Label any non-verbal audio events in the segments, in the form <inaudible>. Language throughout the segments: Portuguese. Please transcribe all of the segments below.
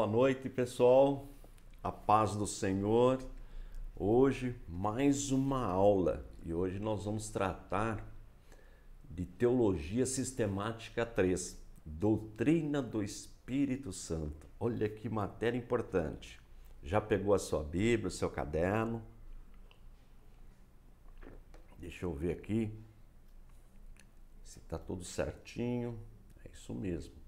boa noite, pessoal. A paz do Senhor. Hoje, mais uma aula e hoje nós vamos tratar de Teologia Sistemática 3, Doutrina do Espírito Santo. Olha que matéria importante. Já pegou a sua Bíblia, o seu caderno? Deixa eu ver aqui se está tudo certinho. É isso mesmo.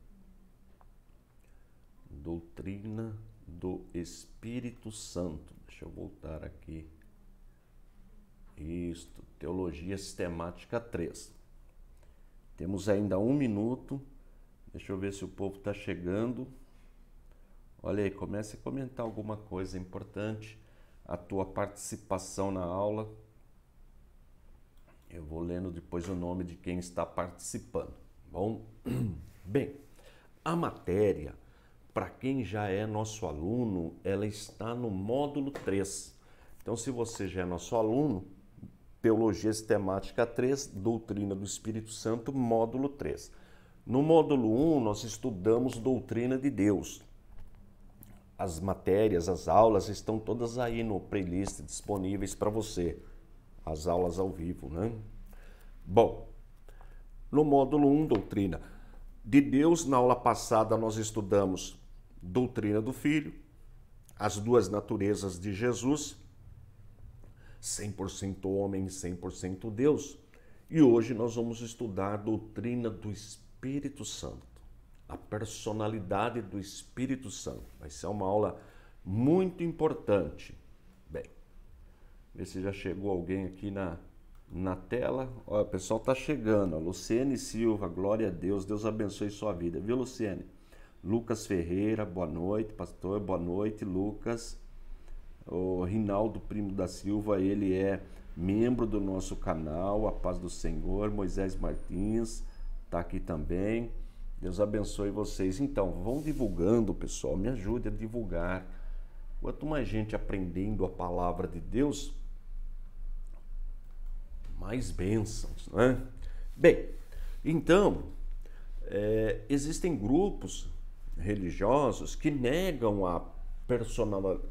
Doutrina do Espírito Santo. Deixa eu voltar aqui. Isto, Teologia Sistemática 3. Temos ainda um minuto. Deixa eu ver se o povo está chegando. Olha aí, comece a comentar alguma coisa importante. A tua participação na aula. Eu vou lendo depois o nome de quem está participando. Tá bom, <clears throat> bem, a matéria para quem já é nosso aluno, ela está no módulo 3. Então, se você já é nosso aluno, Teologia Sistemática 3, Doutrina do Espírito Santo, módulo 3. No módulo 1, nós estudamos doutrina de Deus. As matérias, as aulas estão todas aí no playlist disponíveis para você. As aulas ao vivo, né? Bom, no módulo 1, doutrina de Deus, na aula passada nós estudamos doutrina do Filho, as duas naturezas de Jesus, 100% homem e 100% Deus. E hoje nós vamos estudar a doutrina do Espírito Santo, a personalidade do Espírito Santo. Vai ser uma aula muito importante. Bem, ver se já chegou alguém aqui na, na tela. Olha, o pessoal está chegando. Luciene Silva, glória a Deus. Deus abençoe sua vida. Viu, Luciene? Lucas Ferreira, boa noite, pastor, boa noite, Lucas. O Rinaldo Primo da Silva, ele é membro do nosso canal, a paz do Senhor, Moisés Martins, está aqui também. Deus abençoe vocês. Então, vão divulgando, pessoal, me ajude a divulgar. Quanto mais gente aprendendo a palavra de Deus, mais bênçãos, né? Bem, então, é, existem grupos religiosos que negam a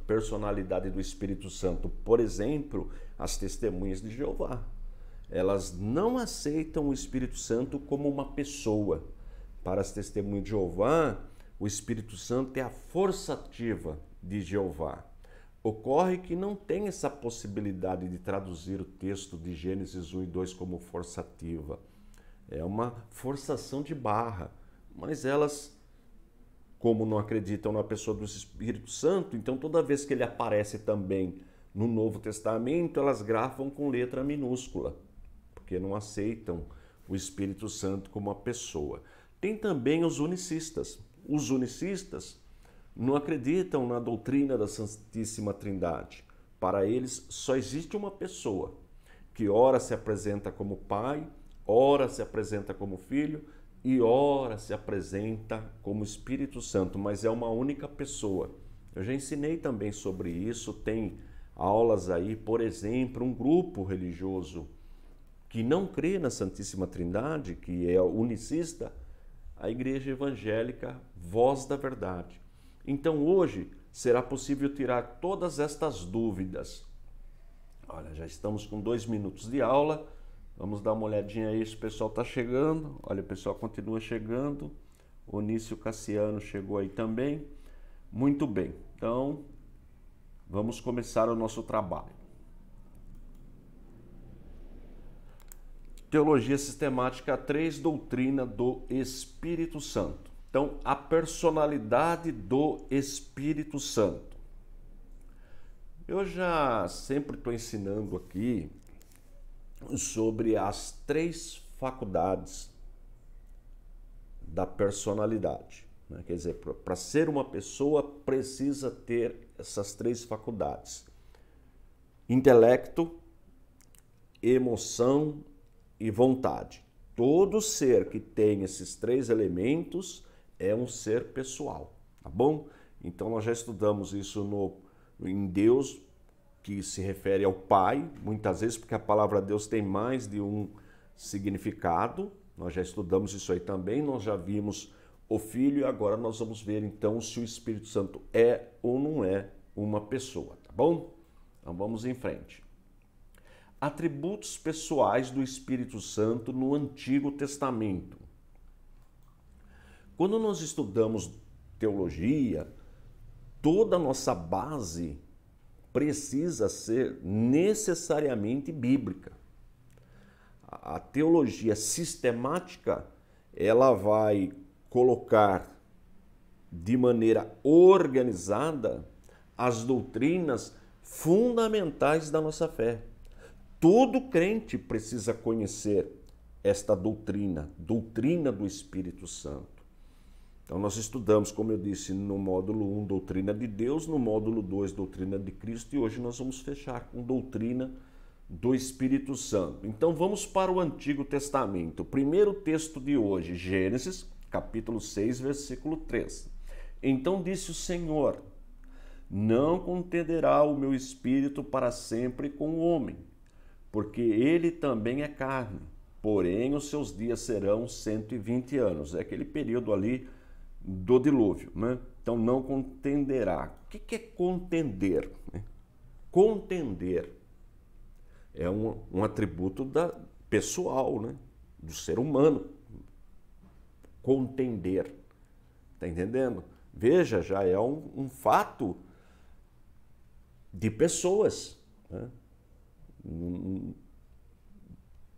personalidade do Espírito Santo, por exemplo, as testemunhas de Jeová. Elas não aceitam o Espírito Santo como uma pessoa. Para as testemunhas de Jeová, o Espírito Santo é a força ativa de Jeová. Ocorre que não tem essa possibilidade de traduzir o texto de Gênesis 1 e 2 como força ativa. É uma forçação de barra, mas elas como não acreditam na pessoa do Espírito Santo, então toda vez que ele aparece também no Novo Testamento, elas grafam com letra minúscula, porque não aceitam o Espírito Santo como uma pessoa. Tem também os unicistas. Os unicistas não acreditam na doutrina da Santíssima Trindade. Para eles só existe uma pessoa, que ora se apresenta como Pai, ora se apresenta como Filho, e ora, se apresenta como Espírito Santo, mas é uma única pessoa. Eu já ensinei também sobre isso, tem aulas aí, por exemplo, um grupo religioso que não crê na Santíssima Trindade, que é unicista, a Igreja Evangélica Voz da Verdade. Então hoje será possível tirar todas estas dúvidas. Olha, já estamos com dois minutos de aula. Vamos dar uma olhadinha aí se o pessoal está chegando. Olha, o pessoal continua chegando. Onício Cassiano chegou aí também. Muito bem, então vamos começar o nosso trabalho. Teologia Sistemática 3, Doutrina do Espírito Santo. Então, a personalidade do Espírito Santo. Eu já sempre estou ensinando aqui sobre as três faculdades da personalidade. Né? Quer dizer, para ser uma pessoa precisa ter essas três faculdades: intelecto, emoção e vontade. Todo ser que tem esses três elementos é um ser pessoal, tá bom? Então nós já estudamos isso no em Deus que se refere ao Pai, muitas vezes, porque a palavra Deus tem mais de um significado. Nós já estudamos isso aí também, nós já vimos o Filho e agora nós vamos ver então se o Espírito Santo é ou não é uma pessoa, tá bom? Então vamos em frente. Atributos pessoais do Espírito Santo no Antigo Testamento. Quando nós estudamos teologia, toda a nossa base precisa ser necessariamente bíblica. A teologia sistemática, ela vai colocar de maneira organizada as doutrinas fundamentais da nossa fé. Todo crente precisa conhecer esta doutrina, doutrina do Espírito Santo. Então nós estudamos, como eu disse, no módulo 1, doutrina de Deus, no módulo 2, doutrina de Cristo, e hoje nós vamos fechar com doutrina do Espírito Santo. Então vamos para o Antigo Testamento. O primeiro texto de hoje, Gênesis, capítulo 6, versículo 3. Então disse o Senhor: Não contenderá o meu espírito para sempre com o homem, porque ele também é carne. Porém, os seus dias serão 120 anos. É aquele período ali do dilúvio. Né? Então não contenderá. O que é contender? Né? Contender é um, um atributo da, pessoal, né? do ser humano. Contender. Está entendendo? Veja, já é um, um fato de pessoas. Né? Não,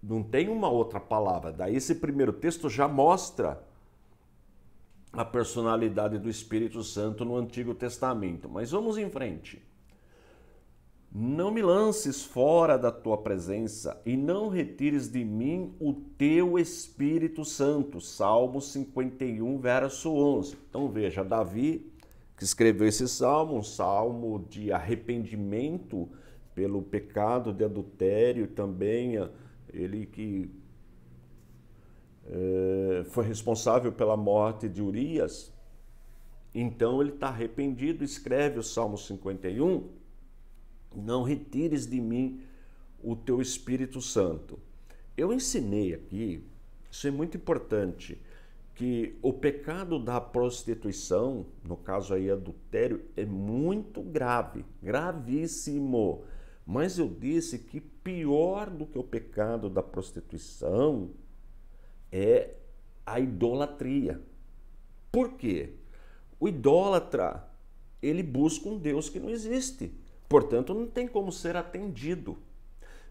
não tem uma outra palavra. Daí esse primeiro texto já mostra a personalidade do Espírito Santo no Antigo Testamento. Mas vamos em frente. Não me lances fora da tua presença e não retires de mim o teu Espírito Santo. Salmo 51, verso 11. Então veja, Davi, que escreveu esse salmo, um salmo de arrependimento pelo pecado de adultério, também eh, ele que eh, foi responsável pela morte de Urias, então ele está arrependido, escreve o Salmo 51: Não retires de mim o teu Espírito Santo. Eu ensinei aqui, isso é muito importante, que o pecado da prostituição, no caso aí adultério, é muito grave, gravíssimo. Mas eu disse que pior do que o pecado da prostituição é a idolatria. Por quê? O idólatra, ele busca um Deus que não existe. Portanto, não tem como ser atendido.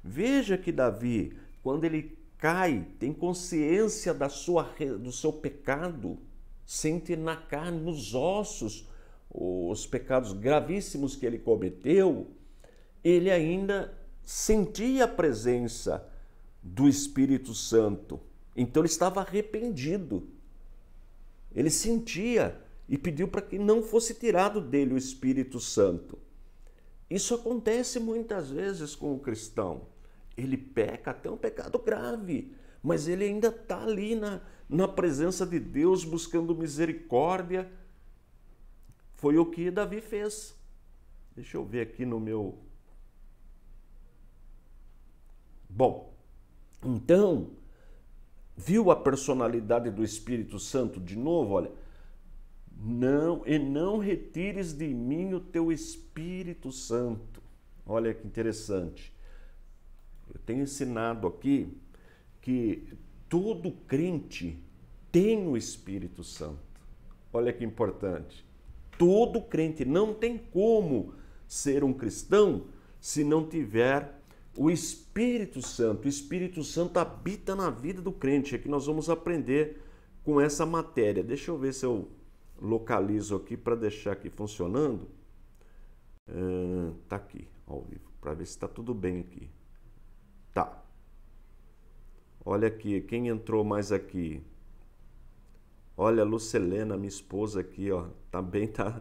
Veja que Davi, quando ele cai, tem consciência da sua, do seu pecado, sente na carne, nos ossos, os pecados gravíssimos que ele cometeu, ele ainda sentia a presença do Espírito Santo. Então ele estava arrependido. Ele sentia e pediu para que não fosse tirado dele o Espírito Santo. Isso acontece muitas vezes com o cristão. Ele peca até um pecado grave, mas ele ainda está ali na, na presença de Deus buscando misericórdia. Foi o que Davi fez. Deixa eu ver aqui no meu. Bom, então viu a personalidade do Espírito Santo de novo, olha, não e não retires de mim o teu Espírito Santo. Olha que interessante. Eu tenho ensinado aqui que todo crente tem o Espírito Santo. Olha que importante. Todo crente não tem como ser um cristão se não tiver o Espírito Santo. O Espírito Santo habita na vida do crente. É que nós vamos aprender com essa matéria. Deixa eu ver se eu localizo aqui para deixar aqui funcionando. Está é, aqui, ao vivo, para ver se está tudo bem aqui. Tá. Olha aqui, quem entrou mais aqui? Olha, Lucelena, minha esposa aqui, ó, também tá,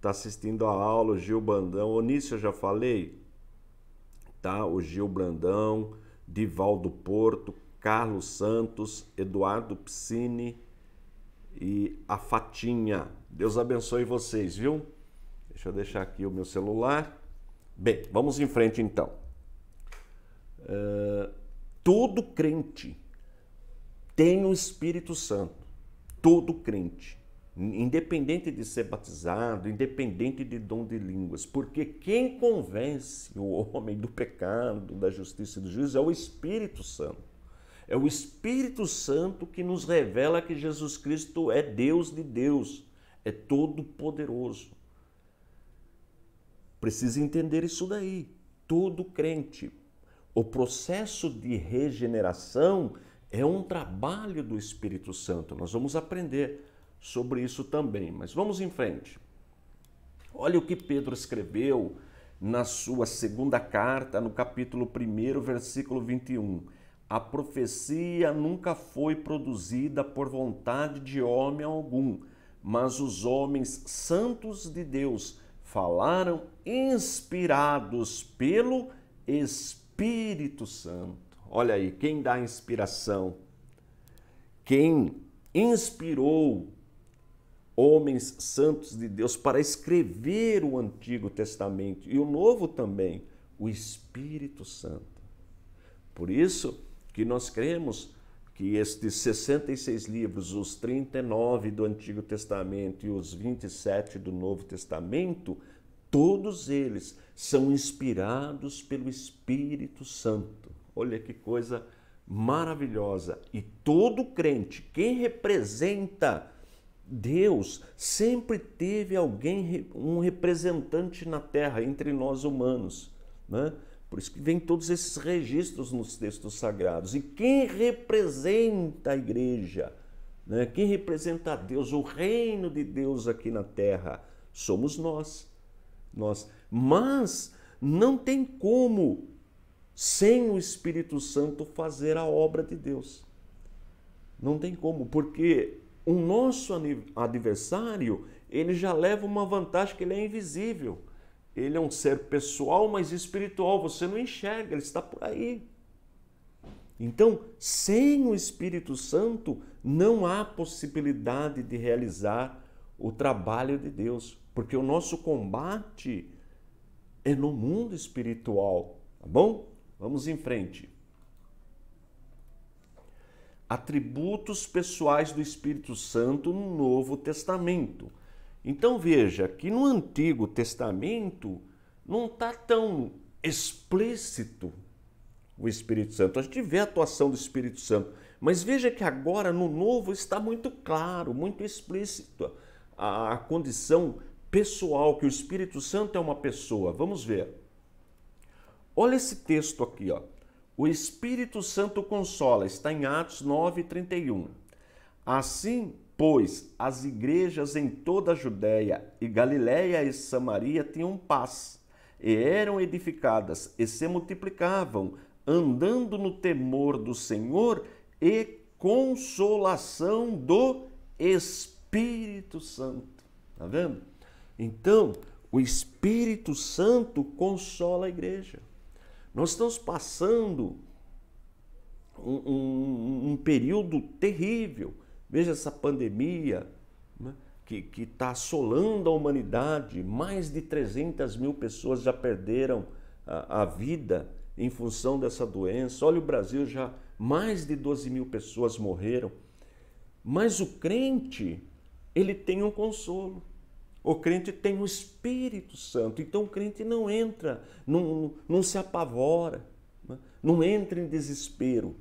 tá assistindo a aula, o Gil Bandão. Onício, eu já falei? tá? O Gil Brandão, Divaldo Porto, Carlos Santos, Eduardo Piscine e a Fatinha. Deus abençoe vocês, viu? Deixa eu deixar aqui o meu celular. Bem, vamos em frente então. Uh, eh, todo crente tem o Espírito Santo. Todo crente independente de ser batizado, independente de dom de línguas, porque quem convence o homem do pecado, da justiça e do juízo é o Espírito Santo. É o Espírito Santo que nos revela que Jesus Cristo é Deus de Deus, é todo poderoso. Precisa entender isso daí. Todo crente. O processo de regeneração é um trabalho do Espírito Santo. Nós vamos aprender sobre isso também. Mas vamos em frente. Olha o que Pedro escreveu na sua segunda carta, no capítulo 1, versículo 21. A profecia nunca foi produzida por vontade de homem algum, mas os homens santos de Deus falaram inspirados pelo Espírito Santo. Olha aí, quem dá inspiração? Quem inspirou homens santos de Deus para escrever o Antigo Testamento e o Novo também, o Espírito Santo. Por isso que nós cremos que estes 66 livros, os 39 do Antigo Testamento e os 27 do Novo Testamento, todos eles são inspirados pelo Espírito Santo. Olha que coisa maravilhosa! E todo crente, quem representa Deus sempre teve alguém, um representante na terra entre nós humanos. Né? Por isso que vem todos esses registros nos textos sagrados. E quem representa a igreja? Né? Quem representa a Deus, o reino de Deus aqui na terra? Somos nós. Nós. Mas não tem como, sem o Espírito Santo, fazer a obra de Deus. Não tem como, porque o nosso adversário, ele já leva uma vantagem que ele é invisível. Ele é um ser pessoal, mas espiritual. Você não enxerga, ele está por aí. Então, sem o Espírito Santo, não há possibilidade de realizar o trabalho de Deus, porque o nosso combate é no mundo espiritual, tá bom? Vamos em frente atributos pessoais do Espírito Santo no Novo Testamento. Então veja que no Antigo Testamento não está tão explícito o Espírito Santo. A gente vê a atuação do Espírito Santo, mas veja que agora no Novo está muito claro, muito explícito a, a condição pessoal que o Espírito Santo é uma pessoa. Vamos ver. Olha esse texto aqui, ó. O Espírito Santo consola, está em Atos 9:31. Assim, pois, as igrejas em toda a Judéia e Galiléia e Samaria tinham paz, e eram edificadas e se multiplicavam, andando no temor do Senhor e consolação do Espírito Santo. Tá vendo? Então, o Espírito Santo consola a igreja. Nós estamos passando um, um, um período terrível. Veja essa pandemia né, que está assolando a humanidade. Mais de 300 mil pessoas já perderam a, a vida em função dessa doença. Olha, o Brasil já mais de 12 mil pessoas morreram. Mas o crente, ele tem um consolo. O crente tem o Espírito Santo, então o crente não entra, não, não se apavora, né? não entra em desespero,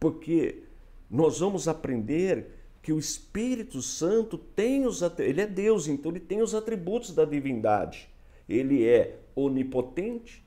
porque nós vamos aprender que o Espírito Santo tem os ele é Deus, então ele tem os atributos da divindade. Ele é onipotente,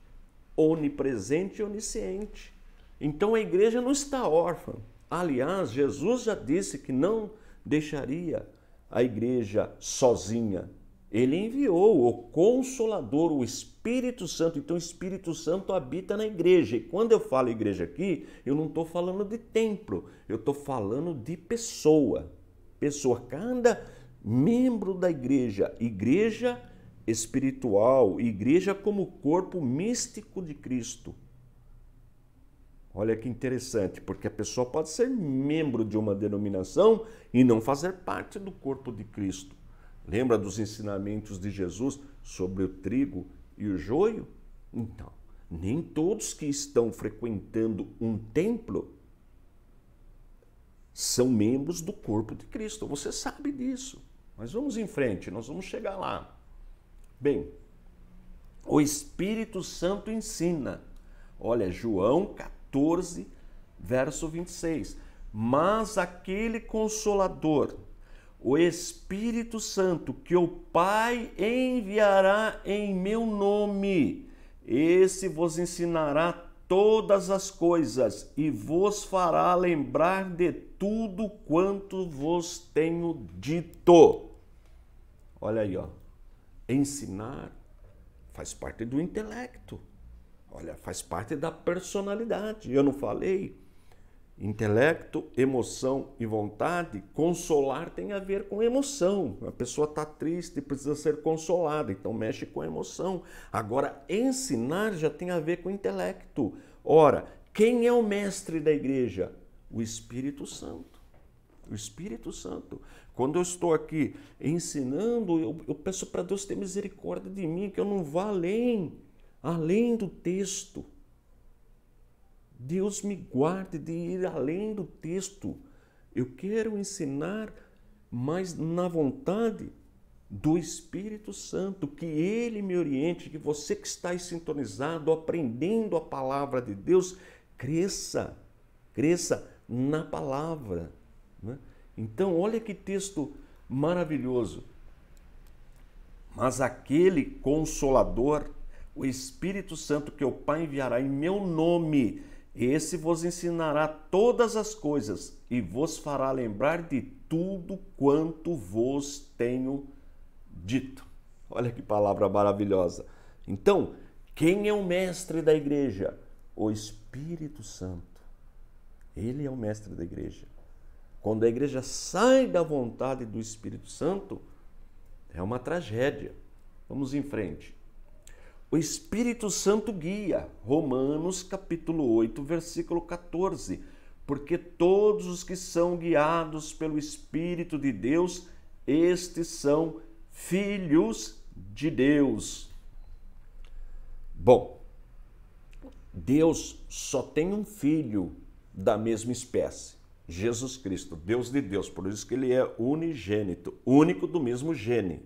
onipresente e onisciente. Então a igreja não está órfã. Aliás, Jesus já disse que não deixaria a igreja sozinha. Ele enviou o Consolador, o Espírito Santo. Então, o Espírito Santo habita na igreja. E quando eu falo igreja aqui, eu não estou falando de templo, eu estou falando de pessoa. Pessoa, cada membro da igreja, igreja espiritual, igreja como corpo místico de Cristo. Olha que interessante, porque a pessoa pode ser membro de uma denominação e não fazer parte do corpo de Cristo. Lembra dos ensinamentos de Jesus sobre o trigo e o joio? Então, nem todos que estão frequentando um templo são membros do corpo de Cristo. Você sabe disso. Mas vamos em frente, nós vamos chegar lá. Bem, o Espírito Santo ensina. Olha, João 14. 14, verso 26. Mas aquele consolador, o Espírito Santo, que o Pai enviará em meu nome, esse vos ensinará todas as coisas e vos fará lembrar de tudo quanto vos tenho dito. Olha aí, ó. Ensinar faz parte do intelecto. Olha, faz parte da personalidade. Eu não falei? Intelecto, emoção e vontade. Consolar tem a ver com emoção. A pessoa está triste, precisa ser consolada, então mexe com a emoção. Agora, ensinar já tem a ver com intelecto. Ora, quem é o mestre da igreja? O Espírito Santo. O Espírito Santo. Quando eu estou aqui ensinando, eu, eu peço para Deus ter misericórdia de mim, que eu não vá além além do texto. Deus me guarde de ir além do texto. Eu quero ensinar, mas na vontade do Espírito Santo, que ele me oriente, que você que está aí sintonizado, aprendendo a palavra de Deus, cresça, cresça na palavra. Né? Então, olha que texto maravilhoso. Mas aquele consolador, o Espírito Santo que o Pai enviará em meu nome. Esse vos ensinará todas as coisas e vos fará lembrar de tudo quanto vos tenho dito. Olha que palavra maravilhosa. Então, quem é o mestre da igreja? O Espírito Santo. Ele é o mestre da igreja. Quando a igreja sai da vontade do Espírito Santo, é uma tragédia. Vamos em frente. O Espírito Santo guia, Romanos capítulo 8, versículo 14, porque todos os que são guiados pelo Espírito de Deus, estes são filhos de Deus. Bom, Deus só tem um filho da mesma espécie, Jesus Cristo, Deus de Deus, por isso que ele é unigênito, único do mesmo gene,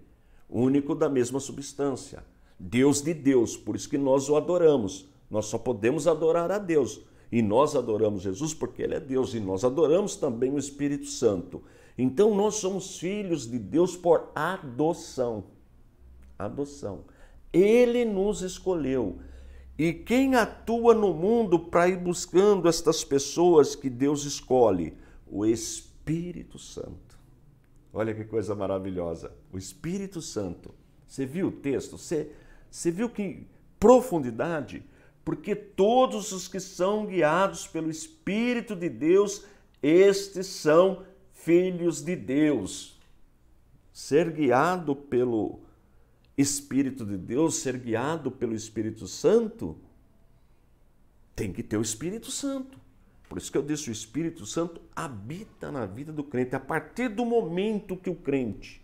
único da mesma substância. Deus de Deus, por isso que nós o adoramos. Nós só podemos adorar a Deus. E nós adoramos Jesus porque ele é Deus e nós adoramos também o Espírito Santo. Então nós somos filhos de Deus por adoção. Adoção. Ele nos escolheu. E quem atua no mundo para ir buscando estas pessoas que Deus escolhe? O Espírito Santo. Olha que coisa maravilhosa. O Espírito Santo. Você viu o texto? Você você viu que profundidade? Porque todos os que são guiados pelo Espírito de Deus, estes são filhos de Deus. Ser guiado pelo Espírito de Deus, ser guiado pelo Espírito Santo, tem que ter o Espírito Santo. Por isso que eu disse: o Espírito Santo habita na vida do crente. A partir do momento que o crente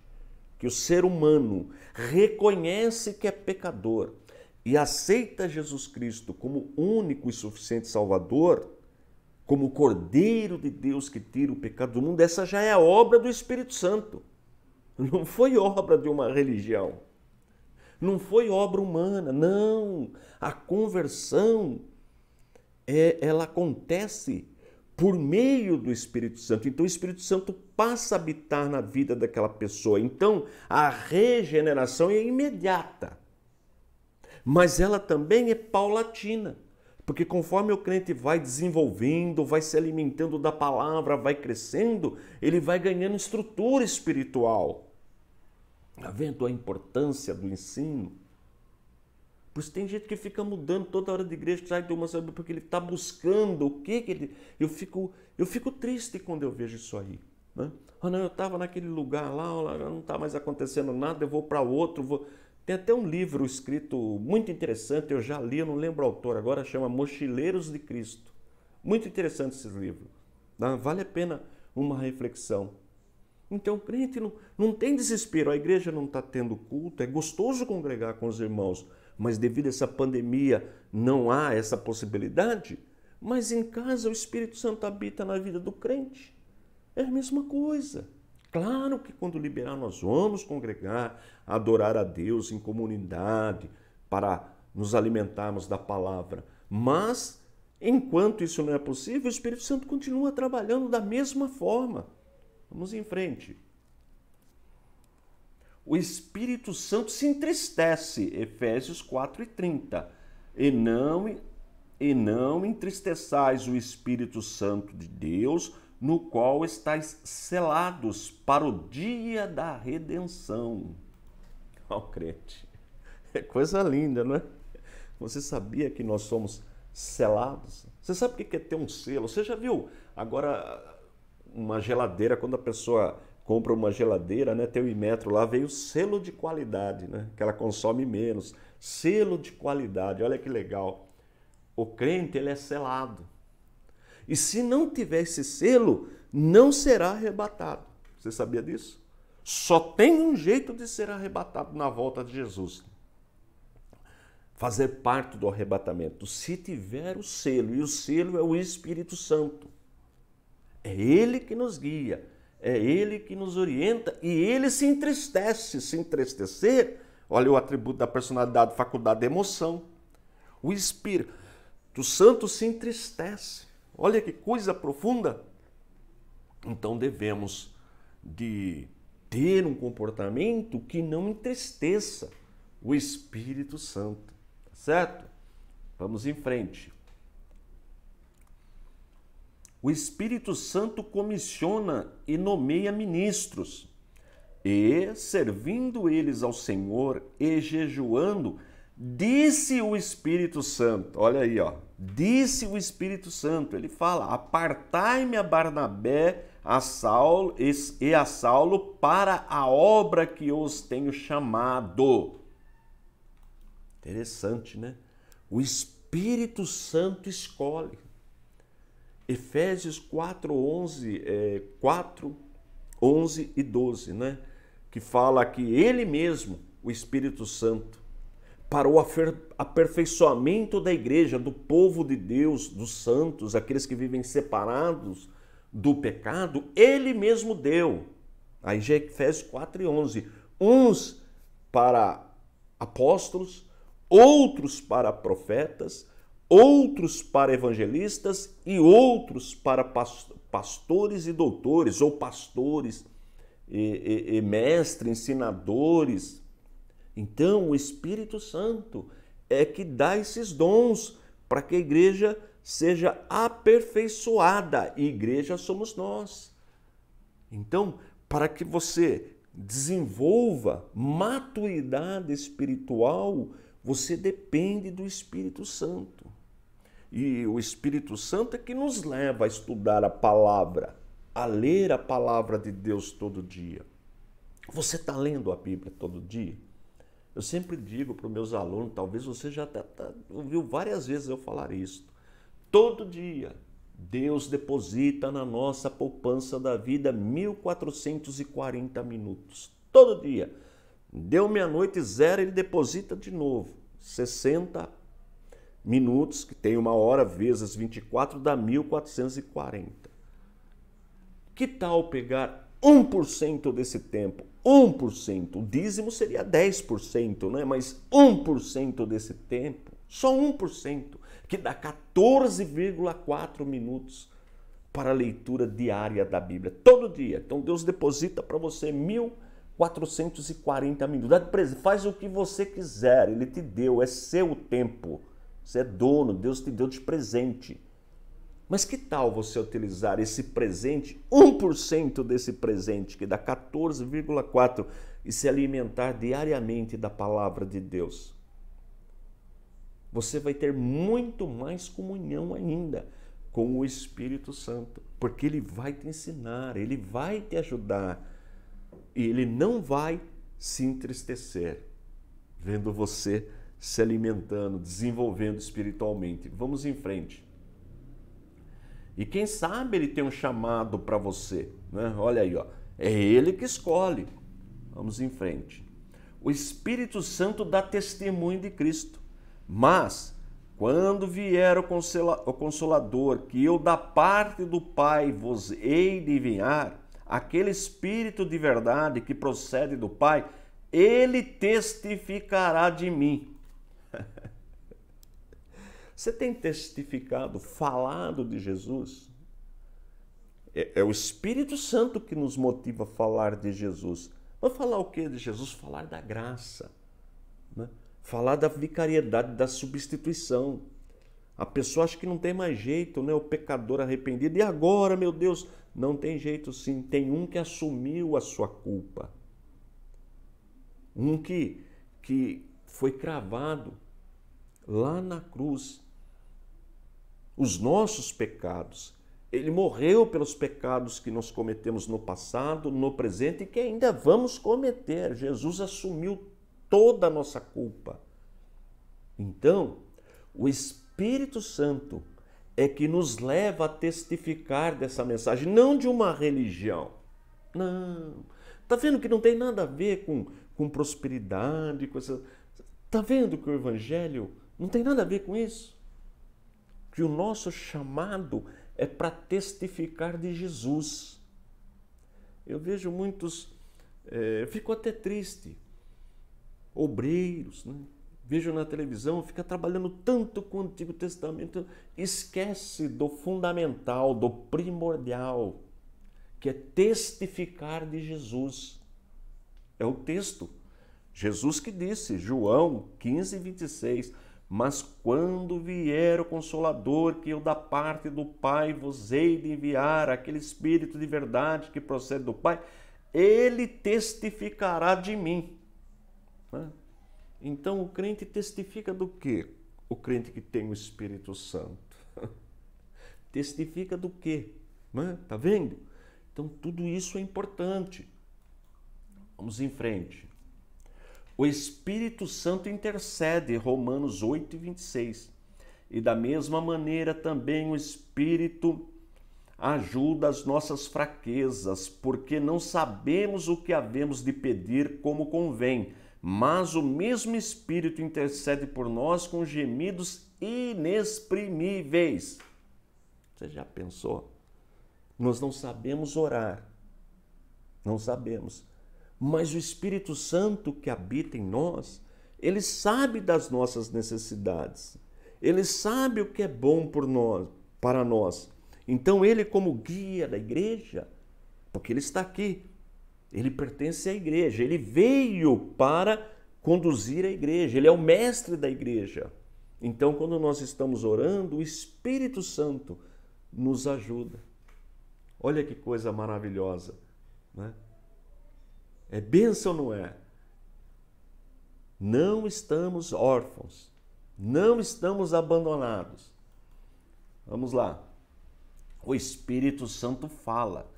que o ser humano reconhece que é pecador e aceita Jesus Cristo como único e suficiente Salvador, como o Cordeiro de Deus que tira o pecado do mundo, essa já é a obra do Espírito Santo. Não foi obra de uma religião. Não foi obra humana, não. A conversão é, ela acontece por meio do Espírito Santo. Então, o Espírito Santo passa a habitar na vida daquela pessoa. Então, a regeneração é imediata, mas ela também é paulatina. Porque conforme o crente vai desenvolvendo, vai se alimentando da palavra, vai crescendo, ele vai ganhando estrutura espiritual. Está vendo a importância do ensino? Por isso tem gente que fica mudando toda hora de igreja, sai de uma sabe porque ele está buscando o que que ele. Eu fico, eu fico triste quando eu vejo isso aí. Né? Ah, não, eu estava naquele lugar lá, não está mais acontecendo nada, eu vou para outro. Vou... Tem até um livro escrito muito interessante, eu já li, eu não lembro o autor agora, chama Mochileiros de Cristo. Muito interessante esse livro. Tá? Vale a pena uma reflexão. Então, crente não, não tem desespero, a igreja não está tendo culto, é gostoso congregar com os irmãos, mas devido a essa pandemia não há essa possibilidade. Mas em casa o Espírito Santo habita na vida do crente. É a mesma coisa. Claro que quando liberar nós vamos congregar, adorar a Deus em comunidade, para nos alimentarmos da palavra. Mas enquanto isso não é possível, o Espírito Santo continua trabalhando da mesma forma. Vamos em frente o Espírito Santo se entristece, Efésios 4:30, e E não, e não entristeçais o Espírito Santo de Deus, no qual estáis selados para o dia da redenção. Ó oh, <laughs> crente, é coisa linda, não é? Você sabia que nós somos selados? Você sabe o que é ter um selo? Você já viu agora uma geladeira quando a pessoa compra uma geladeira, né? Tem o Imetro lá, veio selo de qualidade, né? Que ela consome menos. Selo de qualidade, olha que legal. O crente, ele é selado. E se não tiver esse selo, não será arrebatado. Você sabia disso? Só tem um jeito de ser arrebatado na volta de Jesus. Fazer parte do arrebatamento. Se tiver o selo, e o selo é o Espírito Santo. É ele que nos guia é Ele que nos orienta e Ele se entristece. Se entristecer, olha o atributo da personalidade, faculdade de emoção. O Espírito Santo se entristece. Olha que coisa profunda. Então devemos de ter um comportamento que não entristeça o Espírito Santo, tá certo? Vamos em frente o Espírito Santo comissiona e nomeia ministros. E, servindo eles ao Senhor e jejuando, disse o Espírito Santo: olha aí, ó, disse o Espírito Santo, ele fala: apartai-me a Barnabé a Saulo, e a Saulo para a obra que os tenho chamado. Interessante, né? O Espírito Santo escolhe. Efésios 4, 11, é, 4, 11 e 12, né? que fala que ele mesmo, o Espírito Santo, para o aperfeiçoamento da igreja, do povo de Deus, dos santos, aqueles que vivem separados do pecado, ele mesmo deu. Aí já é Efésios 4 e 11. Uns para apóstolos, outros para profetas, outros para evangelistas e outros para pastores e doutores, ou pastores e, e, e mestres, ensinadores. Então, o Espírito Santo é que dá esses dons para que a igreja seja aperfeiçoada. E igreja somos nós. Então, para que você desenvolva maturidade espiritual, você depende do Espírito Santo. E o Espírito Santo é que nos leva a estudar a palavra, a ler a palavra de Deus todo dia. Você está lendo a Bíblia todo dia? Eu sempre digo para os meus alunos, talvez você já tá, tá, ouviu várias vezes eu falar isso. Todo dia, Deus deposita na nossa poupança da vida 1.440 minutos. Todo dia. Deu meia-noite zero, ele deposita de novo. 60 minutos, que tem uma hora, vezes 24, dá 1.440. Que tal pegar 1% desse tempo? 1%. O dízimo seria 10%, né? mas 1% desse tempo, só 1%, que dá 14,4 minutos para a leitura diária da Bíblia, todo dia. Então Deus deposita para você 1.440 minutos. Faz o que você quiser, Ele te deu, é seu tempo. Você é dono, Deus te deu de presente. Mas que tal você utilizar esse presente, 1% desse presente, que dá 14,4%, e se alimentar diariamente da palavra de Deus? Você vai ter muito mais comunhão ainda com o Espírito Santo, porque ele vai te ensinar, ele vai te ajudar e ele não vai se entristecer vendo você se alimentando, desenvolvendo espiritualmente. Vamos em frente. E quem sabe ele tem um chamado para você, né? Olha aí, ó. É ele que escolhe. Vamos em frente. O Espírito Santo dá testemunho de Cristo. Mas quando vier o, consolador, que eu da parte do Pai vos hei de enviar, aquele Espírito de verdade que procede do Pai, ele testificará de mim. <laughs> Você tem testificado, falado de Jesus? É, é, o Espírito Santo que nos motiva a falar de Jesus. Mas falar o que de Jesus? Falar da graça. Né? Falar da vicariedade, da substituição. A pessoa acha que não tem mais jeito, né? O pecador arrependido. E agora, meu Deus, não tem jeito sim. Tem um que assumiu a sua culpa. Um que, que, foi cravado lá na cruz os nossos pecados. Ele morreu pelos pecados que nós cometemos no passado, no presente e que ainda vamos cometer. Jesus assumiu toda a nossa culpa. Então, o Espírito Santo é que nos leva a testificar dessa mensagem, não de uma religião. Não. Tá vendo que não tem nada a ver com, com prosperidade, com essa Está vendo que o Evangelho não tem nada a ver com isso? Que o nosso chamado é para testificar de Jesus. Eu vejo muitos, é, fico até triste, obreiros, né? vejo na televisão, fica trabalhando tanto com o Antigo Testamento, esquece do fundamental, do primordial, que é testificar de Jesus. É o texto. Jesus que disse, João 15, 26, Mas quando vier o Consolador, que eu da parte do Pai vos hei de enviar, aquele Espírito de verdade que procede do Pai, ele testificará de mim. Então o crente testifica do quê? O crente que tem o Espírito Santo. <laughs> Testifica do quê? Tá vendo? Então tudo isso é importante. Vamos em frente. O Espírito Santo intercede, Romanos 8, 26. E da mesma maneira também o Espírito ajuda as nossas fraquezas, porque não sabemos o que havemos de pedir como convém, mas o mesmo Espírito intercede por nós com gemidos inexprimíveis. Você já pensou? Nós não sabemos orar. Não sabemos. Mas o Espírito Santo que habita em nós, ele sabe das nossas necessidades. Ele sabe o que é bom por nós, para nós. Então ele como guia da igreja, porque ele está aqui, ele pertence à igreja, ele veio para conduzir a igreja, ele é o mestre da igreja. Então quando nós estamos orando, o Espírito Santo nos ajuda. Olha que coisa maravilhosa, né? É bênção ou não é? Não estamos órfãos. Não estamos abandonados. Vamos lá. O Espírito Santo fala.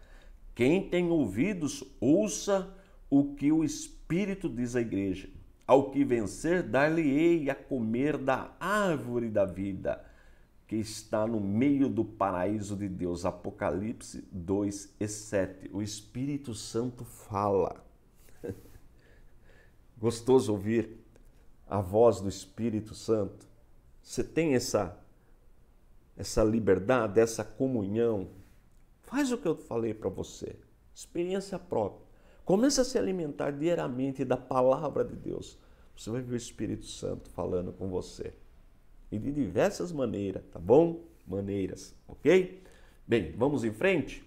Quem tem ouvidos, ouça o que o Espírito diz à igreja. Ao que vencer, dar-lhe-ei a comer da árvore da vida, que está no meio do paraíso de Deus. Apocalipse 2 e 7. O Espírito Santo fala gostoso ouvir a voz do Espírito Santo. Você tem essa essa liberdade, essa comunhão. Faz o que eu falei para você. Experiência própria. Começa a se alimentar diariamente da palavra de Deus. Você vai ver o Espírito Santo falando com você. E de diversas maneiras, tá bom? Maneiras, ok? Bem, vamos em frente?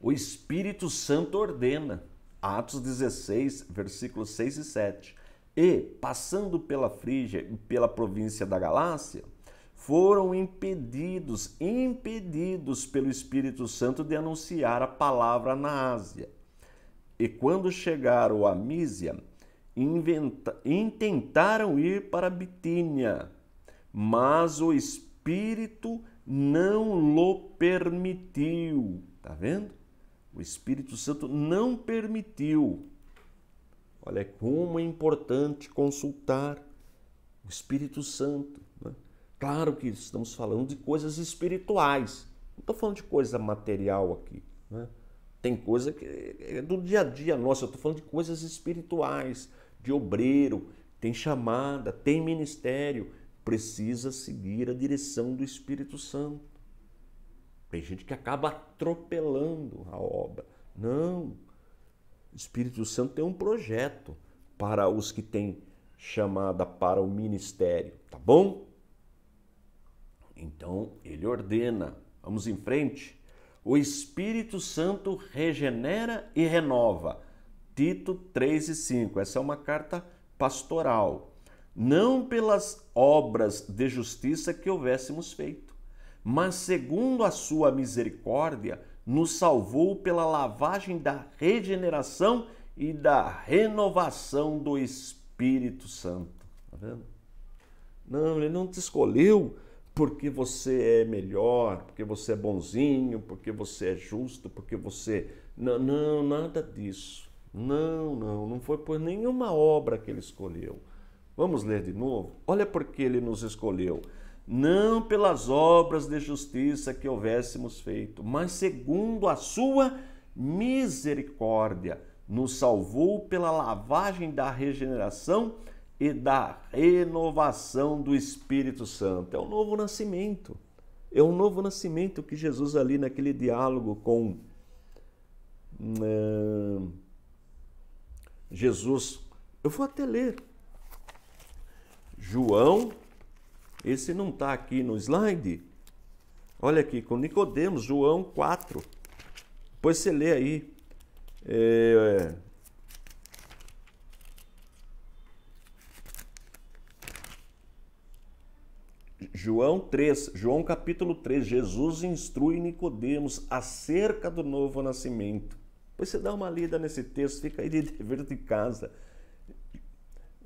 O Espírito Santo ordena. Atos 16, versículos 6 e 7. E, passando pela Frígia e pela província da Galácia, foram impedidos, impedidos pelo Espírito Santo de anunciar a palavra na Ásia. E quando chegaram a Mísia, intentaram ir para Bitínia, mas o Espírito não lo permitiu. Tá vendo? O Espírito Santo não permitiu. Olha é como é importante consultar o Espírito Santo. Né? Claro que estamos falando de coisas espirituais. Não estou falando de coisa material aqui. Né? Tem coisa que é do dia a dia nosso. Eu estou falando de coisas espirituais, de obreiro, tem chamada, tem ministério. Precisa seguir a direção do Espírito Santo. Tem gente que acaba atropelando a obra. Não. O Espírito Santo tem um projeto para os que têm chamada para o ministério, tá bom? Então ele ordena. Vamos em frente. O Espírito Santo regenera e renova. Tito 3 e 5. Essa é uma carta pastoral. Não pelas obras de justiça que houvéssemos feito mas segundo a sua misericórdia, nos salvou pela lavagem da regeneração e da renovação do Espírito Santo. Tá vendo? Não, ele não te escolheu porque você é melhor, porque você é bonzinho, porque você é justo, porque você. Não, não nada disso. Não, não, não foi por nenhuma obra que ele escolheu. Vamos ler de novo? Olha porque ele nos escolheu não pelas obras de justiça que houvéssemos feito, mas segundo a sua misericórdia, nos salvou pela lavagem da regeneração e da renovação do Espírito Santo. É o um novo nascimento. É um novo nascimento que Jesus ali naquele diálogo com eh, Jesus. Eu vou até ler. João esse não está aqui no slide. Olha aqui, com Nicodemos, João 4. Depois você lê aí. É... João 3, João capítulo 3, Jesus instrui Nicodemos acerca do novo nascimento. Depois você dá uma lida nesse texto, fica aí de <laughs> dever de casa.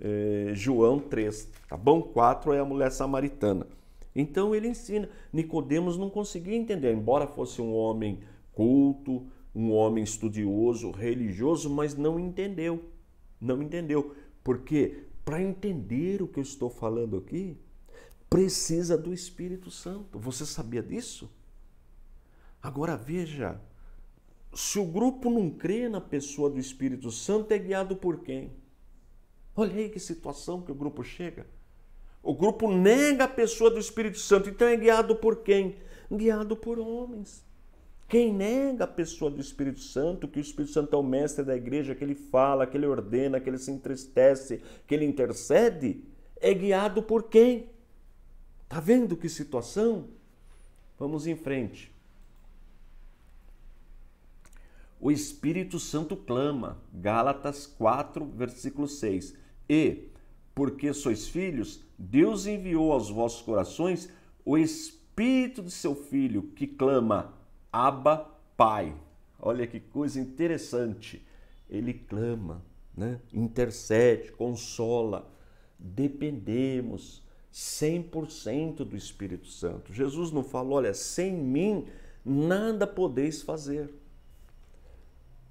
Eh, João 3, tá bom? 4 é a mulher samaritana. Então ele ensina. Nicodemos não conseguia entender, embora fosse um homem culto, um homem estudioso, religioso, mas não entendeu. Não entendeu. Porque para entender o que eu estou falando aqui, precisa do Espírito Santo. Você sabia disso? Agora veja, se o grupo não crê na pessoa do Espírito Santo, é guiado por quem? Olha aí que situação que o grupo chega. O grupo nega a pessoa do Espírito Santo. Então é guiado por quem? Guiado por homens. Quem nega a pessoa do Espírito Santo, que o Espírito Santo é o mestre da igreja, que ele fala, que ele ordena, que ele se entristece, que ele intercede, é guiado por quem? Tá vendo que situação? Vamos em frente. O Espírito Santo clama, Gálatas 4, versículo 6. E, porque sois filhos, Deus enviou aos vossos corações o espírito de seu filho que clama: Abba, Pai. Olha que coisa interessante. Ele clama, né? intercede, consola. Dependemos 100% do Espírito Santo. Jesus não falou, olha, sem mim nada podeis fazer.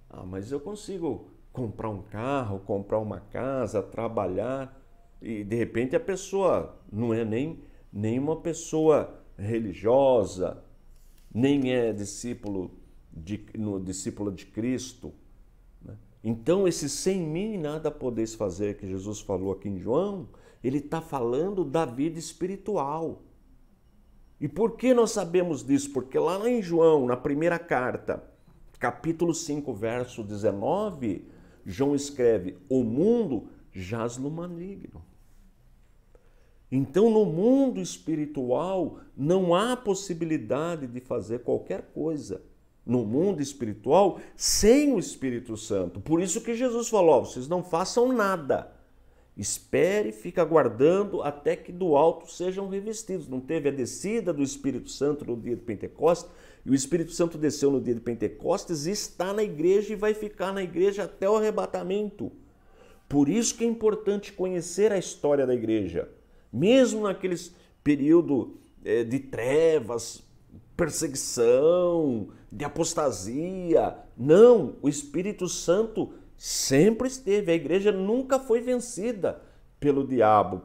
Ah, mas eu consigo comprar um carro, comprar uma casa, trabalhar. E de repente a pessoa não é nem, nem uma pessoa religiosa, nem é discípulo de, no, discípulo de Cristo. Né? Então, esse sem mim nada podeis fazer que Jesus falou aqui em João, ele está falando da vida espiritual. E por que nós sabemos disso? Porque lá em João, na primeira carta, capítulo 5, verso 19, João escreve: O mundo jaz no maligno. Então, no mundo espiritual, não há possibilidade de fazer qualquer coisa no mundo espiritual sem o Espírito Santo. Por isso que Jesus falou: vocês não façam nada. Espere, fica aguardando até que do alto sejam revestidos. Não teve a descida do Espírito Santo no dia de Pentecostes, e o Espírito Santo desceu no dia de Pentecostes, está na igreja e vai ficar na igreja até o arrebatamento. Por isso que é importante conhecer a história da igreja. Mesmo naqueles período eh, de trevas, perseguição, de apostasia. Não, o Espírito Santo sempre esteve. A igreja nunca foi vencida pelo diabo,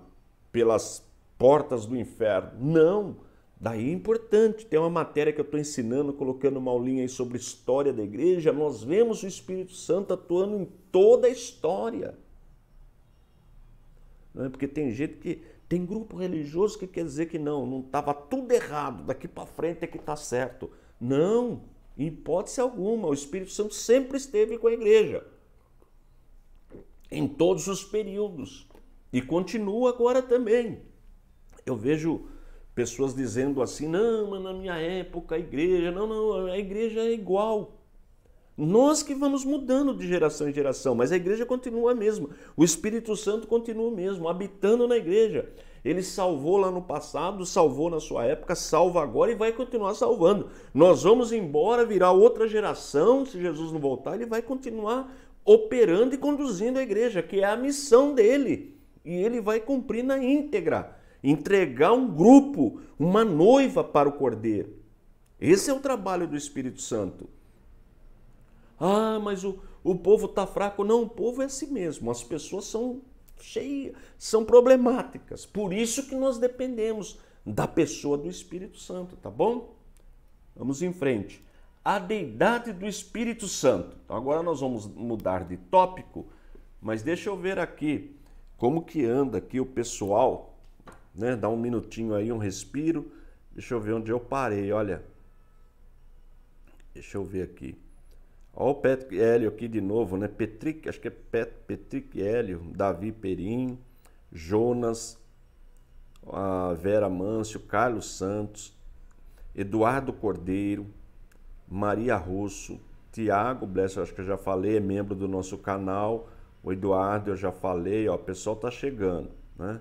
pelas portas do inferno. Não. Daí é importante tem uma matéria que eu estou ensinando, colocando uma aulinha aí sobre história da igreja. Nós vemos o Espírito Santo atuando em toda a história. Não é? Porque tem gente que. Tem grupo religioso que quer dizer que não, não estava tudo errado, daqui para frente é que está certo. Não, em hipótese alguma, o Espírito Santo sempre esteve com a igreja. Em todos os períodos. E continua agora também. Eu vejo pessoas dizendo assim: não, mas na minha época a igreja, não, não, a igreja é igual. Nós que vamos mudando de geração em geração, mas a igreja continua a mesma. O Espírito Santo continua o mesmo, habitando na igreja. Ele salvou lá no passado, salvou na sua época, salva agora e vai continuar salvando. Nós vamos embora, virar outra geração, se Jesus não voltar, ele vai continuar operando e conduzindo a igreja, que é a missão dele. E ele vai cumprir na íntegra entregar um grupo, uma noiva para o cordeiro. Esse é o trabalho do Espírito Santo. Ah, mas o, o povo está fraco. Não, o povo é assim mesmo. As pessoas são cheias, são problemáticas. Por isso que nós dependemos da pessoa do Espírito Santo, tá bom? Vamos em frente. A deidade do Espírito Santo. Então, agora nós vamos mudar de tópico, mas deixa eu ver aqui como que anda aqui o pessoal né? Dá um minutinho aí, um respiro. Deixa eu ver onde eu parei, olha. Deixa eu ver aqui. Olha o Patrick Hélio aqui de novo, né? Patrick, acho que é Pet, Patrick Hélio, Davi Perim, Jonas, a Vera Mâncio, Carlos Santos, Eduardo Cordeiro, Maria Russo, Tiago Bless, acho que eu já falei, é membro do nosso canal. O Eduardo, eu já falei, ó, o pessoal tá chegando, né?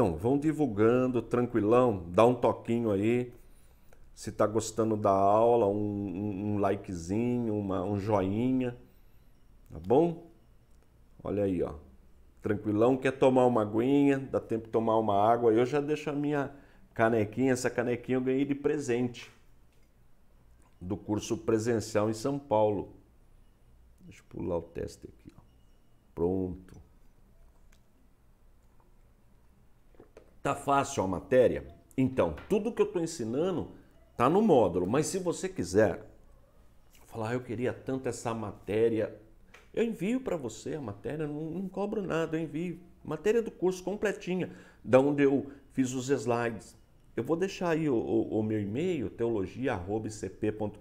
Então, vão divulgando, tranquilão, dá um toquinho aí. Se tá gostando da aula, um, um, um likezinho, uma, um joinha. Tá bom? Olha aí, ó. Tranquilão, quer tomar uma aguinha, dá tempo de tomar uma água. Eu já deixo a minha canequinha, essa canequinha eu ganhei de presente do curso presencial em São Paulo. Deixa eu pular o teste aqui. Ó. Pronto. Tá fácil a matéria? Então, tudo que eu estou ensinando tá no módulo, mas se você quiser falar, ah, eu queria tanto essa matéria, eu envio para você a matéria, não, não cobro nada, eu envio. Matéria do curso completinha, da onde eu fiz os slides. Eu vou deixar aí o, o, o meu e-mail, teologia.cp.com.br,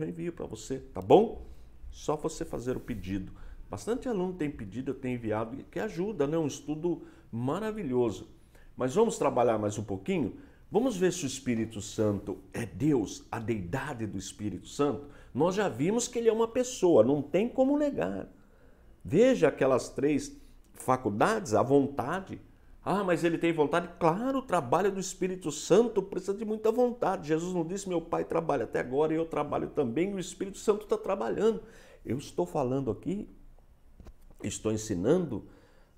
eu envio para você, tá bom? Só você fazer o pedido. Bastante aluno tem pedido, eu tenho enviado, que ajuda, né? Um estudo maravilhoso. Mas vamos trabalhar mais um pouquinho? Vamos ver se o Espírito Santo é Deus, a deidade do Espírito Santo? Nós já vimos que ele é uma pessoa, não tem como negar. Veja aquelas três faculdades, a vontade. Ah, mas ele tem vontade? Claro, o trabalho do Espírito Santo precisa de muita vontade. Jesus não disse: Meu Pai trabalha até agora e eu trabalho também, e o Espírito Santo está trabalhando. Eu estou falando aqui, estou ensinando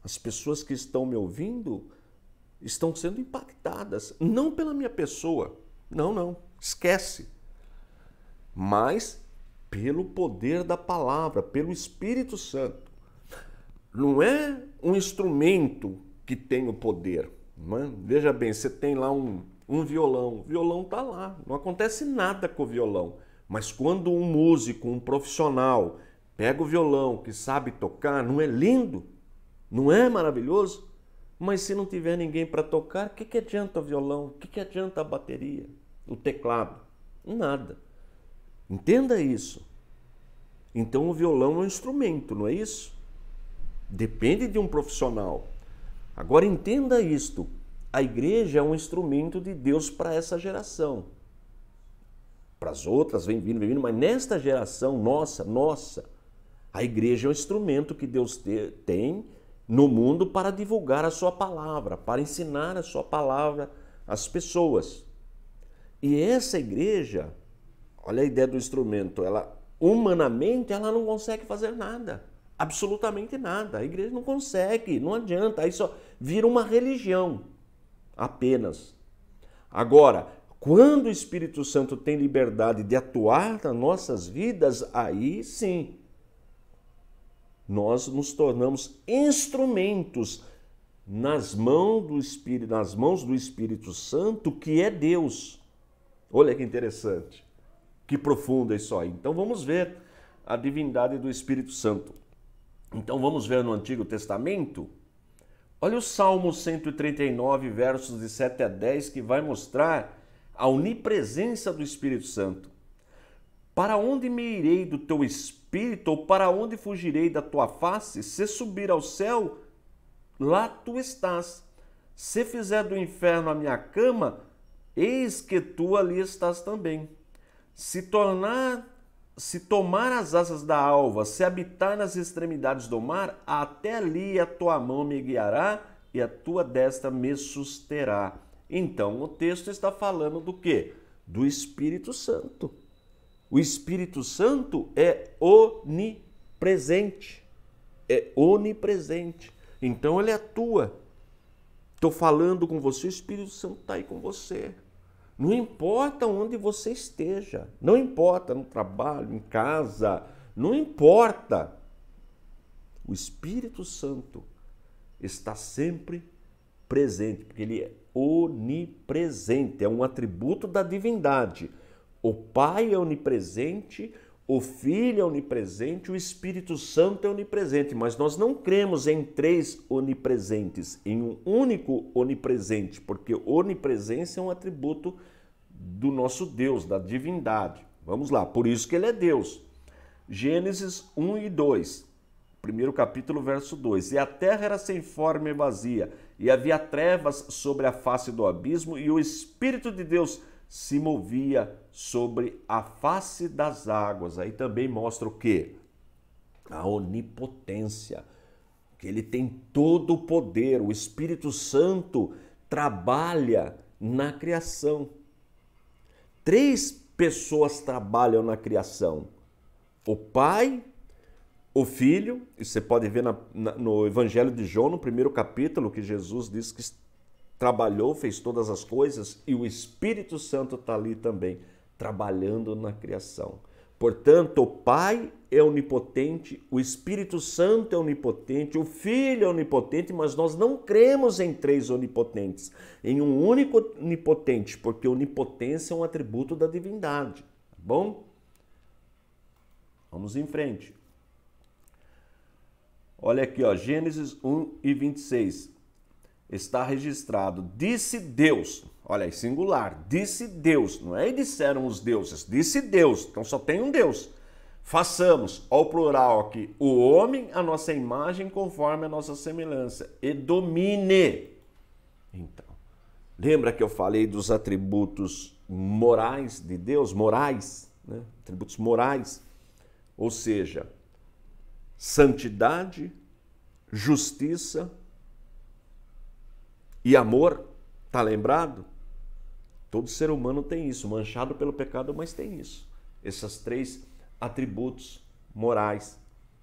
as pessoas que estão me ouvindo estão sendo impactadas, não pela minha pessoa, não, não, esquece, mas pelo poder da palavra, pelo Espírito Santo. Não é um instrumento que tem o poder. É? Veja bem, você tem lá um, um violão, o violão está lá, não acontece nada com o violão. Mas quando um músico, um profissional, pega o violão que sabe tocar, não é lindo? Não é maravilhoso? Mas se não tiver ninguém para tocar, o que, que adianta o violão? O que, que adianta a bateria? O teclado? Nada. Entenda isso. Então o violão é um instrumento, não é isso? Depende de um profissional. Agora entenda isto. A igreja é um instrumento de Deus para essa geração. Para as outras, vem vindo, vem vindo, mas nesta geração nossa, nossa, a igreja é um instrumento que Deus te, tem no mundo para divulgar a sua palavra, para ensinar a sua palavra às pessoas. E essa igreja, olha a ideia do instrumento, ela humanamente ela não consegue fazer nada, absolutamente nada. A igreja não consegue, não adianta, aí só vira uma religião apenas. Agora, quando o Espírito Santo tem liberdade de atuar nas nossas vidas, aí sim nós nos tornamos instrumentos nas mãos do Espírito, nas mãos do Espírito Santo, que é Deus. Olha que interessante. Que profundo é isso aí. Então vamos ver a divindade do Espírito Santo. Então vamos ver no Antigo Testamento. Olha o Salmo 139, versos de 7 a 10, que vai mostrar a onipresença do Espírito Santo. Para onde me irei do teu Espírito? espírito, ou para onde fugirei da tua face? Se subir ao céu, lá tu estás. Se fizer do inferno a minha cama, eis que tu ali estás também. Se tornar, se tomar as asas da alva, se habitar nas extremidades do mar, até ali a tua mão me guiará e a tua destra me susterá. Então, o texto está falando do quê? Do Espírito Santo. O Espírito Santo é onipresente. É onipresente. Então ele atua. Estou falando com você, o Espírito Santo está aí com você. Não importa onde você esteja, não importa no trabalho, em casa, não importa. O Espírito Santo está sempre presente, porque ele é onipresente, é um atributo da divindade. O Pai é onipresente, o Filho é onipresente, o Espírito Santo é onipresente, mas nós não cremos em três onipresentes, em um único onipresente, porque onipresença é um atributo do nosso Deus, da divindade. Vamos lá, por isso que ele é Deus. Gênesis 1 e 2, primeiro capítulo, verso 2: E a terra era sem forma e vazia, e havia trevas sobre a face do abismo, e o Espírito de Deus se movia sobre a face das águas. Aí também mostra o que? A onipotência, que ele tem todo o poder, o Espírito Santo trabalha na criação. Três pessoas trabalham na criação: o Pai, o Filho, e você pode ver na, na, no Evangelho de João, no primeiro capítulo, que Jesus diz que trabalhou, fez todas as coisas e o Espírito Santo está ali também, trabalhando na criação. Portanto, o Pai é onipotente, o Espírito Santo é onipotente, o Filho é onipotente, mas nós não cremos em três onipotentes, em um único onipotente, porque onipotência é um atributo da divindade, tá bom? Vamos em frente. Olha aqui, ó, Gênesis 1 e 26 está registrado: disse Deus. Olha aí, singular, disse Deus. Não é e disseram os deuses, disse Deus. Então só tem um Deus. Façamos, ao plural aqui, o homem a nossa imagem conforme a nossa semelhança e domine. Então, lembra que eu falei dos atributos morais de Deus? Morais, né? atributos morais. Ou seja, santidade, justiça, e amor, tá lembrado? Todo ser humano tem isso, manchado pelo pecado, mas tem isso. Esses três atributos morais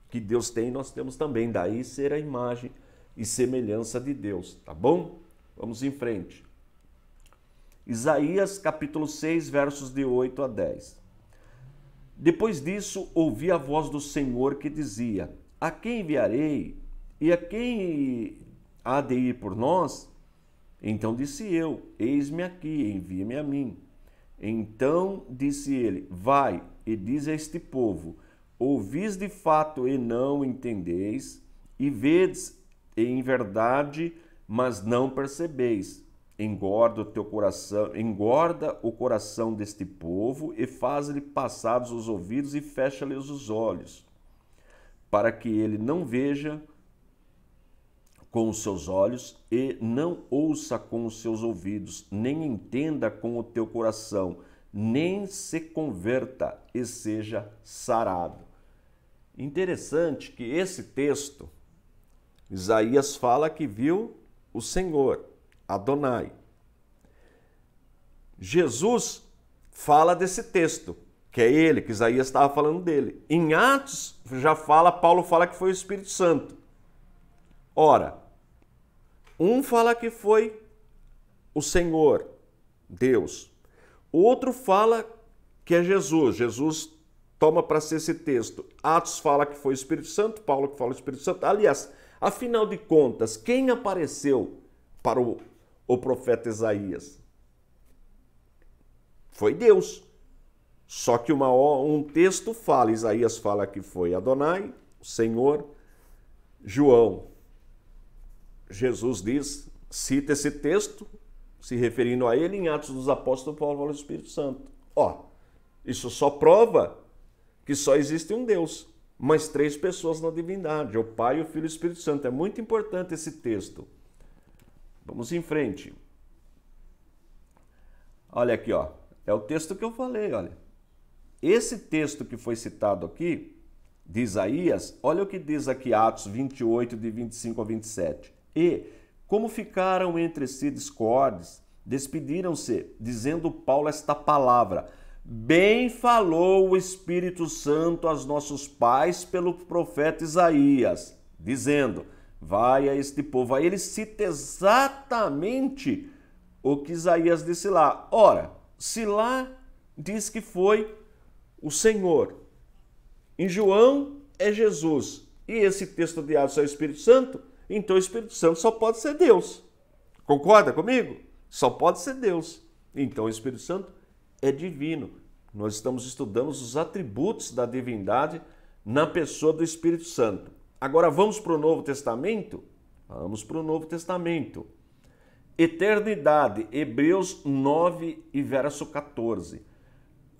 que Deus tem, nós temos também. Daí ser a imagem e semelhança de Deus, tá bom? Vamos em frente. Isaías capítulo 6, versos de 8 a 10. Depois disso, ouvi a voz do Senhor que dizia: A quem enviarei? E a quem há de ir por nós? Então disse eu: Eis-me aqui, envia-me a mim. Então disse ele: Vai e diz a este povo: Ouvis de fato e não entendeis, e vedes em verdade, mas não percebeis. Engorda o teu coração, engorda o coração deste povo e faz-lhe passados os ouvidos e fecha-lhes os olhos, para que ele não veja, com os seus olhos e não ouça com os seus ouvidos, nem entenda com o teu coração, nem se converta e seja sarado. Interessante que esse texto, Isaías fala que viu o Senhor, Adonai. Jesus fala desse texto, que é ele, que Isaías estava falando dele. Em Atos já fala, Paulo fala que foi o Espírito Santo. Ora, um fala que foi o Senhor, Deus. O outro fala que é Jesus. Jesus toma para si esse texto. Atos fala que foi o Espírito Santo, Paulo que fala o Espírito Santo. Aliás, afinal de contas, quem apareceu para o, o profeta Isaías? Foi Deus. Só que uma, um texto fala, Isaías fala que foi Adonai, o Senhor, João Jesus diz, cita esse texto, se referindo a ele, em Atos dos Apóstolos, Paulo e do Espírito Santo. Ó, isso só prova que só existe um Deus, mas três pessoas na divindade: o Pai, o Filho e o Espírito Santo. É muito importante esse texto. Vamos em frente. Olha aqui, ó. É o texto que eu falei, olha. Esse texto que foi citado aqui, de Isaías, olha o que diz aqui Atos 28, de 25 a 27. E, como ficaram entre si discordes, despediram-se, dizendo Paulo esta palavra: Bem falou o Espírito Santo aos nossos pais pelo profeta Isaías, dizendo: Vai a este povo. Aí ele cita exatamente o que Isaías disse lá. Ora, se lá diz que foi o Senhor, em João é Jesus, e esse texto de Atos é o Espírito Santo, então o Espírito Santo só pode ser Deus. Concorda comigo? Só pode ser Deus. Então o Espírito Santo é divino. Nós estamos estudando os atributos da divindade na pessoa do Espírito Santo. Agora vamos para o Novo Testamento? Vamos para o Novo Testamento. Eternidade, Hebreus 9 e verso 14.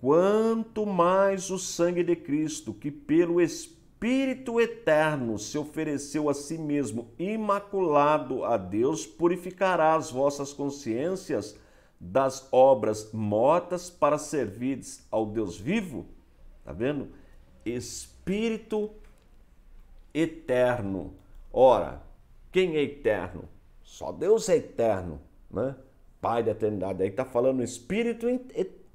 Quanto mais o sangue de Cristo, que pelo Espírito Espírito Eterno se ofereceu a si mesmo imaculado a Deus, purificará as vossas consciências das obras mortas para servides ao Deus vivo? Tá vendo? Espírito Eterno. Ora, quem é eterno? Só Deus é eterno, né? Pai da eternidade. Aí está falando Espírito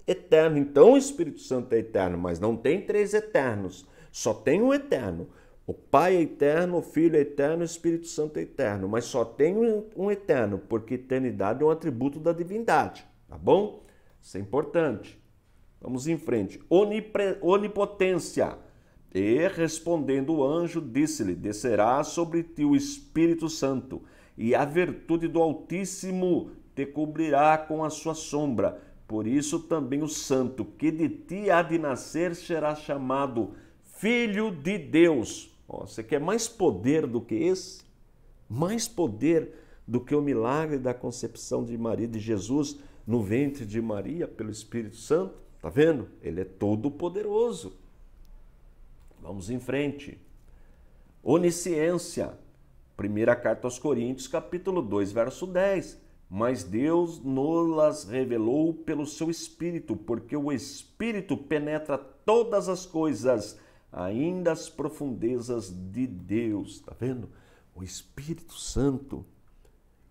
Eterno. Então o Espírito Santo é eterno, mas não tem três eternos só tem um eterno. O Pai é eterno, o Filho é eterno, o Espírito Santo é eterno. Mas só tem um eterno, porque eternidade é um atributo da divindade. Tá bom? Isso é importante. Vamos em frente. Onipre... Onipotência. E respondendo o anjo, disse-lhe: Descerá sobre ti o Espírito Santo, e a virtude do Altíssimo te cobrirá com a sua sombra. Por isso também o santo que de ti há de nascer será chamado Filho de Deus. Oh, você quer mais poder do que esse? Mais poder do que o milagre da concepção de Maria, de Jesus no ventre de Maria pelo Espírito Santo? Tá vendo? Ele é todo poderoso. Vamos em frente. Onisciência. Primeira carta aos Coríntios, capítulo 2, verso 10. Mas Deus nos revelou pelo seu Espírito, porque o Espírito penetra todas as coisas, ainda as profundezas de Deus. Está vendo? O Espírito Santo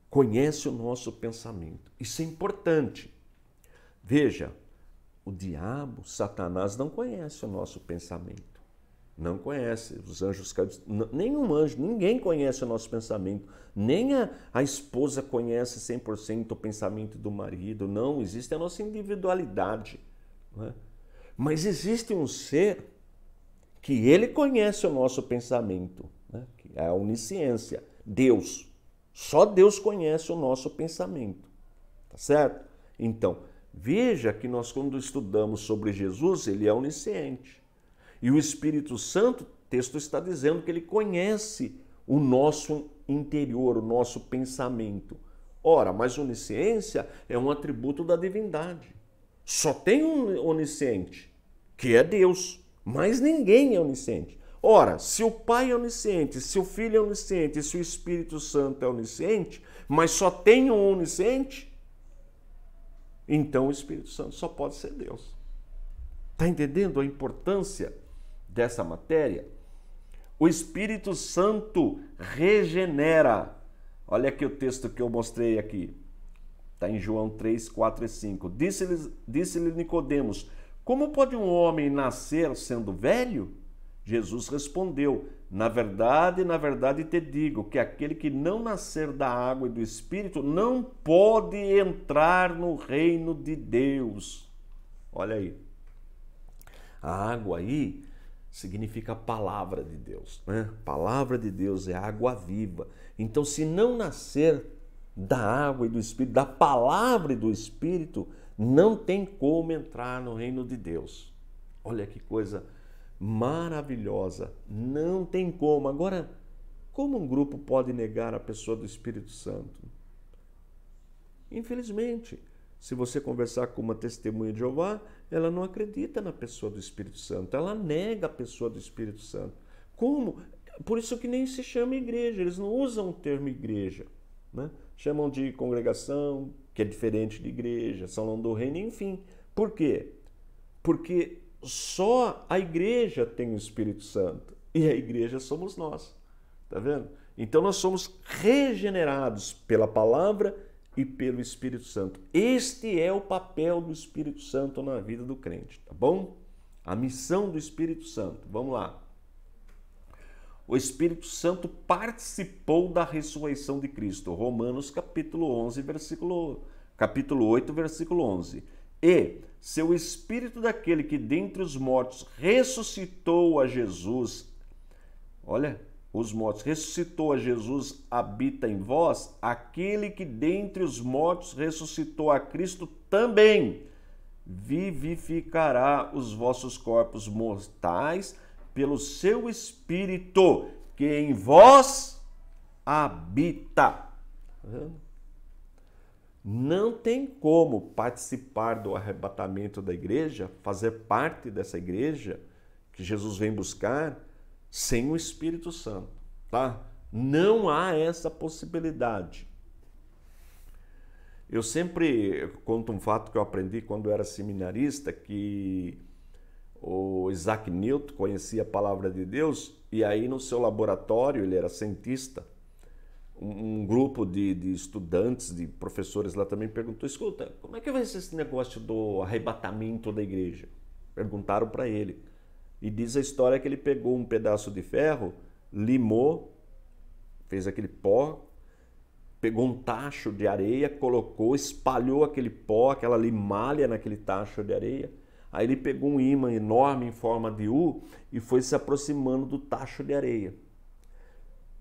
conhece o nosso pensamento. Isso é importante. Veja, o diabo, Satanás, não conhece o nosso pensamento. Não conhece. Os anjos Nenhum anjo, ninguém conhece o nosso pensamento. Nem a, a esposa conhece 100% o pensamento do marido. Não, existe a nossa individualidade. Não é? Mas existe um ser que ele conhece o nosso pensamento, né? que é a onisciência, Deus. Só Deus conhece o nosso pensamento, tá certo? Então, veja que nós quando estudamos sobre Jesus, ele é onisciente. E o Espírito Santo, o texto está dizendo que ele conhece o nosso interior, o nosso pensamento. Ora, mas onisciência é um atributo da divindade. Só tem um onisciente, que é Deus. Mas ninguém é onisciente. Ora, se o Pai é onisciente, se o Filho é onisciente, se o Espírito Santo é onisciente, mas só tem um onisciente, então o Espírito Santo só pode ser Deus. Está entendendo a importância dessa matéria? O Espírito Santo regenera. Olha aqui o texto que eu mostrei aqui. Está em João 3, 4 e 5. Disse-lhe disse Nicodemos, como pode um homem nascer sendo velho? Jesus respondeu: Na verdade, na verdade te digo que aquele que não nascer da água e do espírito não pode entrar no reino de Deus. Olha aí. A água aí significa palavra de Deus, né? Palavra de Deus é água viva. Então, se não nascer da água e do espírito, da palavra e do espírito, não tem como entrar no reino de Deus. Olha que coisa maravilhosa, não tem como. Agora, como um grupo pode negar a pessoa do Espírito Santo? Infelizmente, se você conversar com uma testemunha de Jeová, ela não acredita na pessoa do Espírito Santo, ela nega a pessoa do Espírito Santo. Como? Por isso que nem se chama igreja, eles não usam o termo igreja. Né? chamam de congregação, que é diferente de igreja, salão do reino, enfim. Por quê? Porque só a igreja tem o Espírito Santo e a igreja somos nós. Tá vendo? Então nós somos regenerados pela palavra e pelo Espírito Santo. Este é o papel do Espírito Santo na vida do crente, tá bom? A missão do Espírito Santo. Vamos lá o Espírito Santo participou da ressurreição de Cristo. Romanos capítulo 11, versículo capítulo 8, versículo 11. E se o espírito daquele que dentre os mortos ressuscitou a Jesus, olha, os mortos ressuscitou a Jesus habita em vós, aquele que dentre os mortos ressuscitou a Cristo também vivificará os vossos corpos mortais pelo seu Espírito que em vós habita. Tá Não tem como participar do arrebatamento da igreja, fazer parte dessa igreja que Jesus vem buscar, sem o Espírito Santo, tá? Não há essa possibilidade. Eu sempre conto um fato que eu aprendi quando eu era seminarista, que o Isaac Newton conhecia a palavra de Deus e aí no seu laboratório, ele era cientista, um, um grupo de, de, estudantes, de professores lá também perguntou, escuta, como é que vai ser esse negócio do arrebatamento da igreja? Perguntaram para ele. E diz a história que ele pegou um pedaço de ferro, limou, fez aquele pó, pegou um tacho de areia, colocou, espalhou aquele pó, aquela limalha naquele tacho de areia, Aí ele pegou um ímã enorme em forma de U e foi se aproximando do tacho de areia.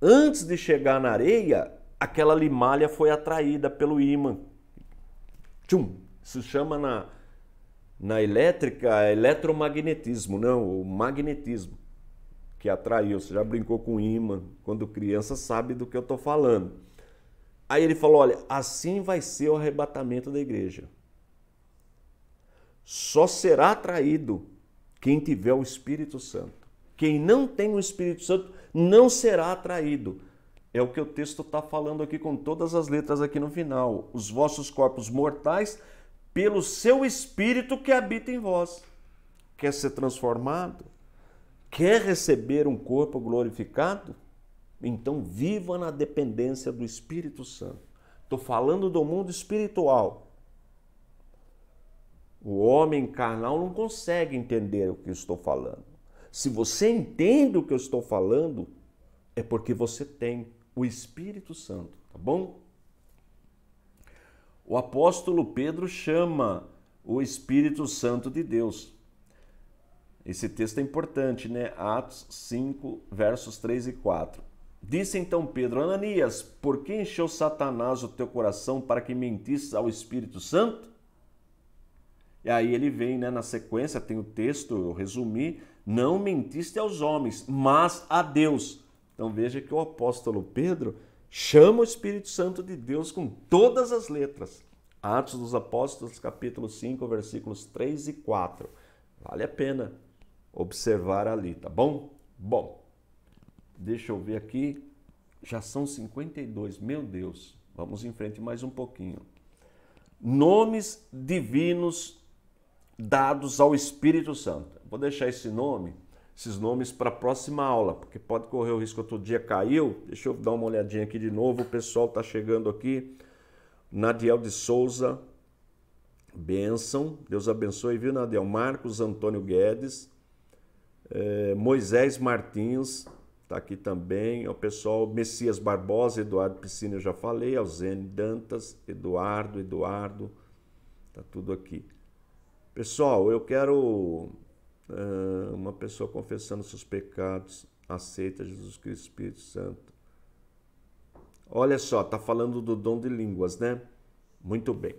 Antes de chegar na areia, aquela limalha foi atraída pelo ímã. Tchum! se chama na, na elétrica eletromagnetismo, não, o magnetismo que atraiu. Você já brincou com ímã quando criança sabe do que eu estou falando. Aí ele falou: olha, assim vai ser o arrebatamento da igreja. Só será atraído quem tiver o Espírito Santo. Quem não tem o Espírito Santo não será atraído. É o que o texto está falando aqui com todas as letras aqui no final. Os vossos corpos mortais, pelo seu Espírito que habita em vós. Quer ser transformado? Quer receber um corpo glorificado? Então viva na dependência do Espírito Santo. Estou falando do mundo espiritual. O homem carnal não consegue entender o que eu estou falando. Se você entende o que eu estou falando, é porque você tem o Espírito Santo, tá bom? O apóstolo Pedro chama o Espírito Santo de Deus. Esse texto é importante, né? Atos 5, versos 3 e 4. Disse então Pedro: Ananias, por que encheu Satanás o teu coração para que mentisses ao Espírito Santo e aí ele vem né, na sequência, tem o texto, eu resumi, não mentiste aos homens, mas a Deus. Então veja que o apóstolo Pedro chama o Espírito Santo de Deus com todas as letras. Atos dos Apóstolos, capítulo 5, versículos 3 e 4. Vale a pena observar ali, tá bom? Bom, deixa eu ver aqui. Já são 52, meu Deus. Vamos em frente mais um pouquinho. Nomes divinos dados ao Espírito Santo. Vou deixar esse nome, esses nomes para a próxima aula, porque pode correr o risco outro dia caiu. Deixa eu dar uma olhadinha aqui de novo. O pessoal está chegando aqui. Nadiel de Souza, bênção. Deus abençoe, viu, Nadiel? Marcos Antônio Guedes, é, Moisés Martins, está aqui também. O pessoal Messias Barbosa, Eduardo Piscina, eu já falei. Alzene Dantas, Eduardo, Eduardo, tá tudo aqui. Pessoal, eu quero uh, uma pessoa confessando seus pecados, aceita Jesus Cristo Espírito Santo. Olha só, tá falando do dom de línguas, né? Muito bem.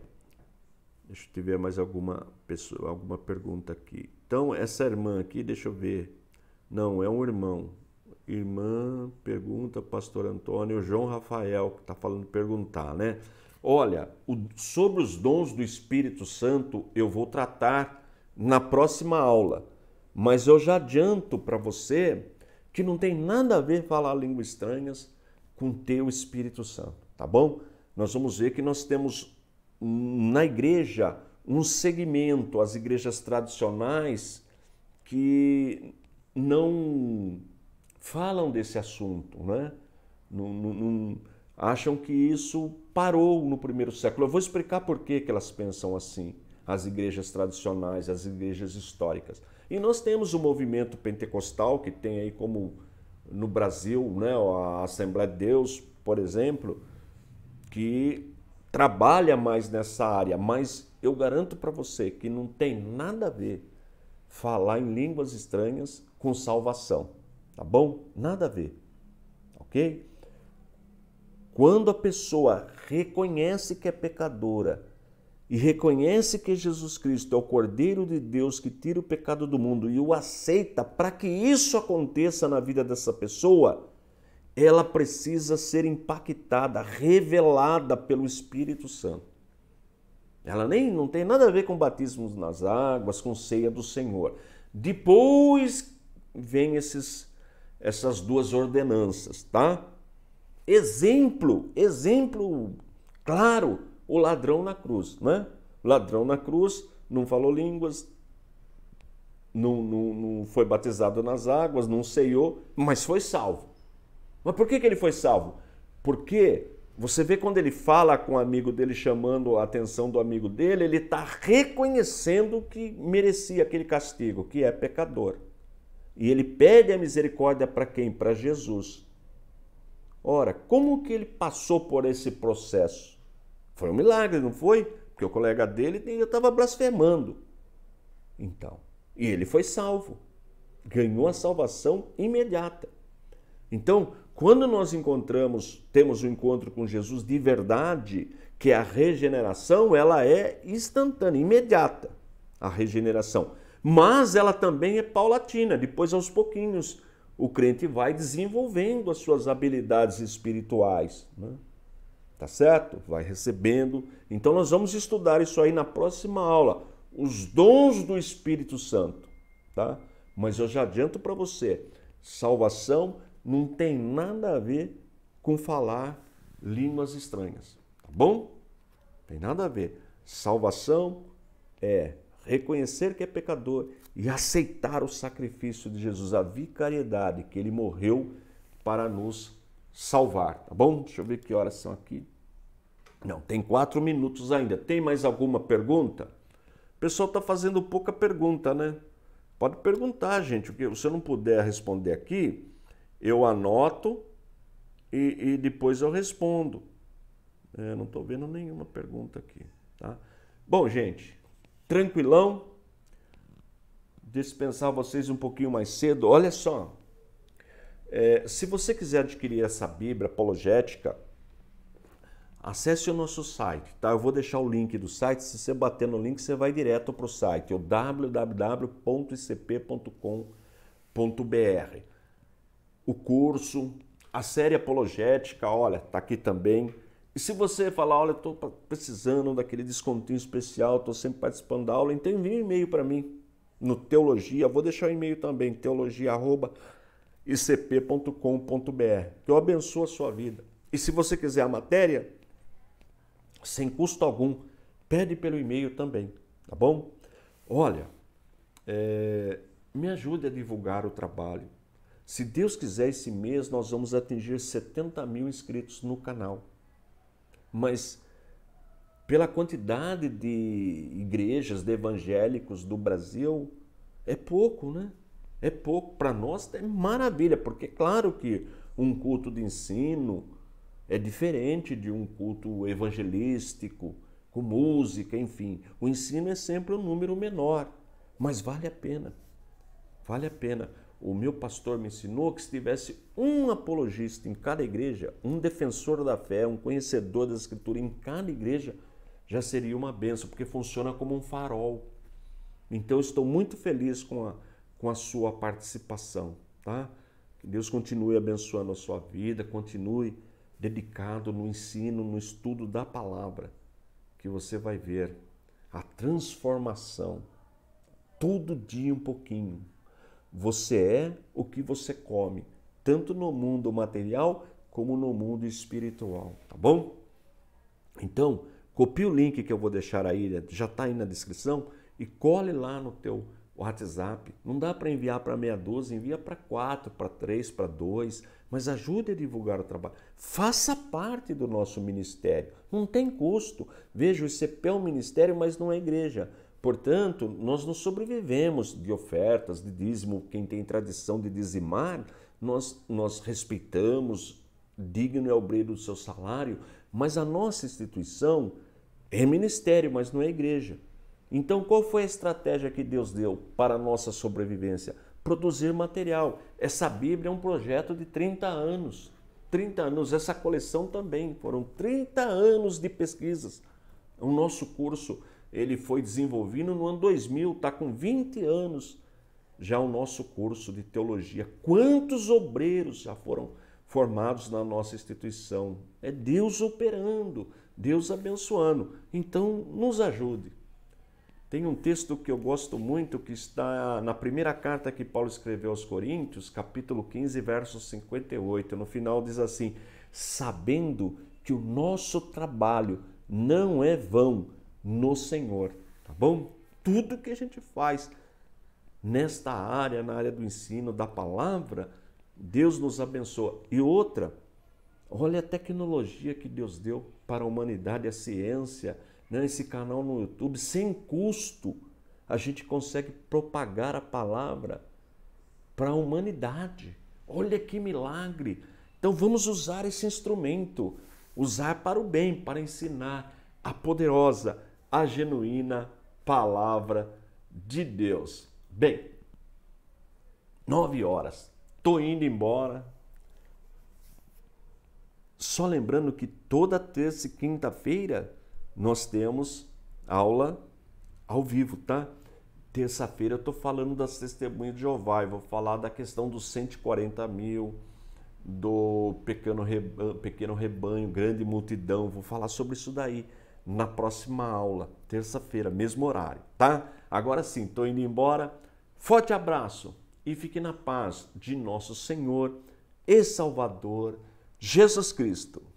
Deixa eu ver mais alguma pessoa, alguma pergunta aqui. Então, essa irmã aqui, deixa eu ver. Não, é um irmão. Irmã pergunta, pastor Antônio, João Rafael, que está falando perguntar, né? Olha, o, sobre os dons do Espírito Santo eu vou tratar na próxima aula, mas eu já adianto para você que não tem nada a ver falar línguas estranhas com teu Espírito Santo, tá bom? Nós vamos ver que nós temos na igreja um segmento, as igrejas tradicionais, que não falam desse assunto, né? Não, não, não acham que isso parou no primeiro século. Eu vou explicar por que, que elas pensam assim, as igrejas tradicionais, as igrejas históricas. E nós temos o movimento pentecostal, que tem aí como no Brasil, né, a Assembleia de Deus, por exemplo, que trabalha mais nessa área, mas eu garanto para você que não tem nada a ver falar em línguas estranhas com salvação, tá bom? Nada a ver, ok? Quando a pessoa reconhece que é pecadora e reconhece que Jesus Cristo é o Cordeiro de Deus que tira o pecado do mundo e o aceita, para que isso aconteça na vida dessa pessoa, ela precisa ser impactada, revelada pelo Espírito Santo. Ela nem não tem nada a ver com batismos nas águas, com ceia do Senhor. Depois vem esses, essas duas ordenanças, tá? exemplo, exemplo claro, o ladrão na cruz, né? Ladrão na cruz, não falou línguas, não, não, não foi batizado nas águas, não ceiou, mas foi salvo. Mas por que, que ele foi salvo? Porque você vê quando ele fala com o amigo dele, chamando a atenção do amigo dele, ele está reconhecendo que merecia aquele castigo, que é pecador. E ele pede a misericórdia para quem? Para Jesus. Ora, como que ele passou por esse processo? Foi um milagre, não foi? Porque o colega dele estava blasfemando. Então, e ele foi salvo. Ganhou a salvação imediata. Então, quando nós encontramos, temos o um encontro com Jesus de verdade, que a regeneração, ela é instantânea, imediata, a regeneração. Mas ela também é paulatina, depois aos pouquinhos o crente vai desenvolvendo as suas habilidades espirituais, né? tá certo? Vai recebendo. Então nós vamos estudar isso aí na próxima aula, os dons do Espírito Santo, tá? Mas eu já adianto para você, salvação não tem nada a ver com falar línguas estranhas, tá bom? Tem nada a ver. Salvação é reconhecer que é pecador e aceitar o sacrifício de Jesus, a vicariedade que ele morreu para nos salvar, tá bom? Deixa eu ver que horas são aqui. Não, tem quatro minutos ainda. Tem mais alguma pergunta? O pessoal está fazendo pouca pergunta, né? Pode perguntar, gente. O que se eu não puder responder aqui, eu anoto e, e depois eu respondo. É, não estou vendo nenhuma pergunta aqui, tá? Bom, gente, tranquilão dispensar vocês um pouquinho mais cedo. Olha só, é, se você quiser adquirir essa Bíblia apologética, acesse o nosso site, tá? Eu vou deixar o link do site. Se você bater no link, você vai direto para é o site, o www.icp.com.br. O curso, a série apologética, olha, tá aqui também. E se você falar, olha, estou precisando daquele descontinho especial, estou sempre participando da aula, então envie um e-mail para mim, no Teologia. Vou deixar o e-mail também, teologia.icp.com.br. Que eu abençoe a sua vida. E se você quiser a matéria, sem custo algum, pede pelo e-mail também, tá bom? Olha, é, me ajude a divulgar o trabalho. Se Deus quiser, esse mês nós vamos atingir 70 mil inscritos no canal. Mas pela quantidade de igrejas, de evangélicos do Brasil, é pouco, né? É pouco. Para nós é maravilha, porque é claro que um culto de ensino é diferente de um culto evangelístico, com música, enfim. O ensino é sempre um número menor, mas vale a pena. Vale a pena. O meu pastor me ensinou que se tivesse um apologista em cada igreja, um defensor da fé, um conhecedor da escritura em cada igreja, já seria uma benção, porque funciona como um farol. Então estou muito feliz com a, com a sua participação, tá? Que Deus continue abençoando a sua vida, continue dedicado no ensino, no estudo da palavra, que você vai ver a transformação todo dia um pouquinho. Você é o que você come, tanto no mundo material como no mundo espiritual, tá bom? Então, Copie o link que eu vou deixar aí, né? já está aí na descrição, e cole lá no teu WhatsApp. Não dá para enviar para meia dúzia, envia para quatro, para três, para dois, mas ajude a divulgar o trabalho. Faça parte do nosso ministério, não tem custo. Veja, o ICP é um ministério, mas não é igreja. Portanto, nós não sobrevivemos de ofertas, de dízimo. Quem tem tradição de dizimar, nós, nós respeitamos, digno é o brilho do seu salário, mas a nossa instituição é ministério, mas não é igreja. Então, qual foi a estratégia que Deus deu para a nossa sobrevivência? Produzir material. Essa Bíblia é um projeto de 30 anos. 30 anos, essa coleção também. Foram 30 anos de pesquisas. O nosso curso ele foi desenvolvido no ano 2000, está com 20 anos já o nosso curso de teologia. Quantos obreiros já foram formados na nossa instituição? É Deus operando. Deus abençoando. Então, nos ajude. Tem um texto que eu gosto muito que está na primeira carta que Paulo escreveu aos Coríntios, capítulo 15, verso 58. No final diz assim: Sabendo que o nosso trabalho não é vão no Senhor, tá bom? Tudo que a gente faz nesta área, na área do ensino, da palavra, Deus nos abençoa. E outra, olha a tecnologia que Deus deu para a humanidade, a ciência, né? esse canal no YouTube, sem custo, a gente consegue propagar a palavra para a humanidade. Olha que milagre! Então vamos usar esse instrumento, usar para o bem, para ensinar a poderosa, a genuína palavra de Deus. Bem, nove horas, tô indo embora, só lembrando que toda terça e quinta-feira nós temos aula ao vivo, tá? Terça-feira eu estou falando das testemunhas de Jeová e vou falar da questão dos 140 mil, do pequeno rebanho, pequeno rebanho, grande multidão. Vou falar sobre isso daí na próxima aula, terça-feira, mesmo horário, tá? Agora sim, estou indo embora. Forte abraço e fique na paz de nosso Senhor e Salvador. Jesus Cristo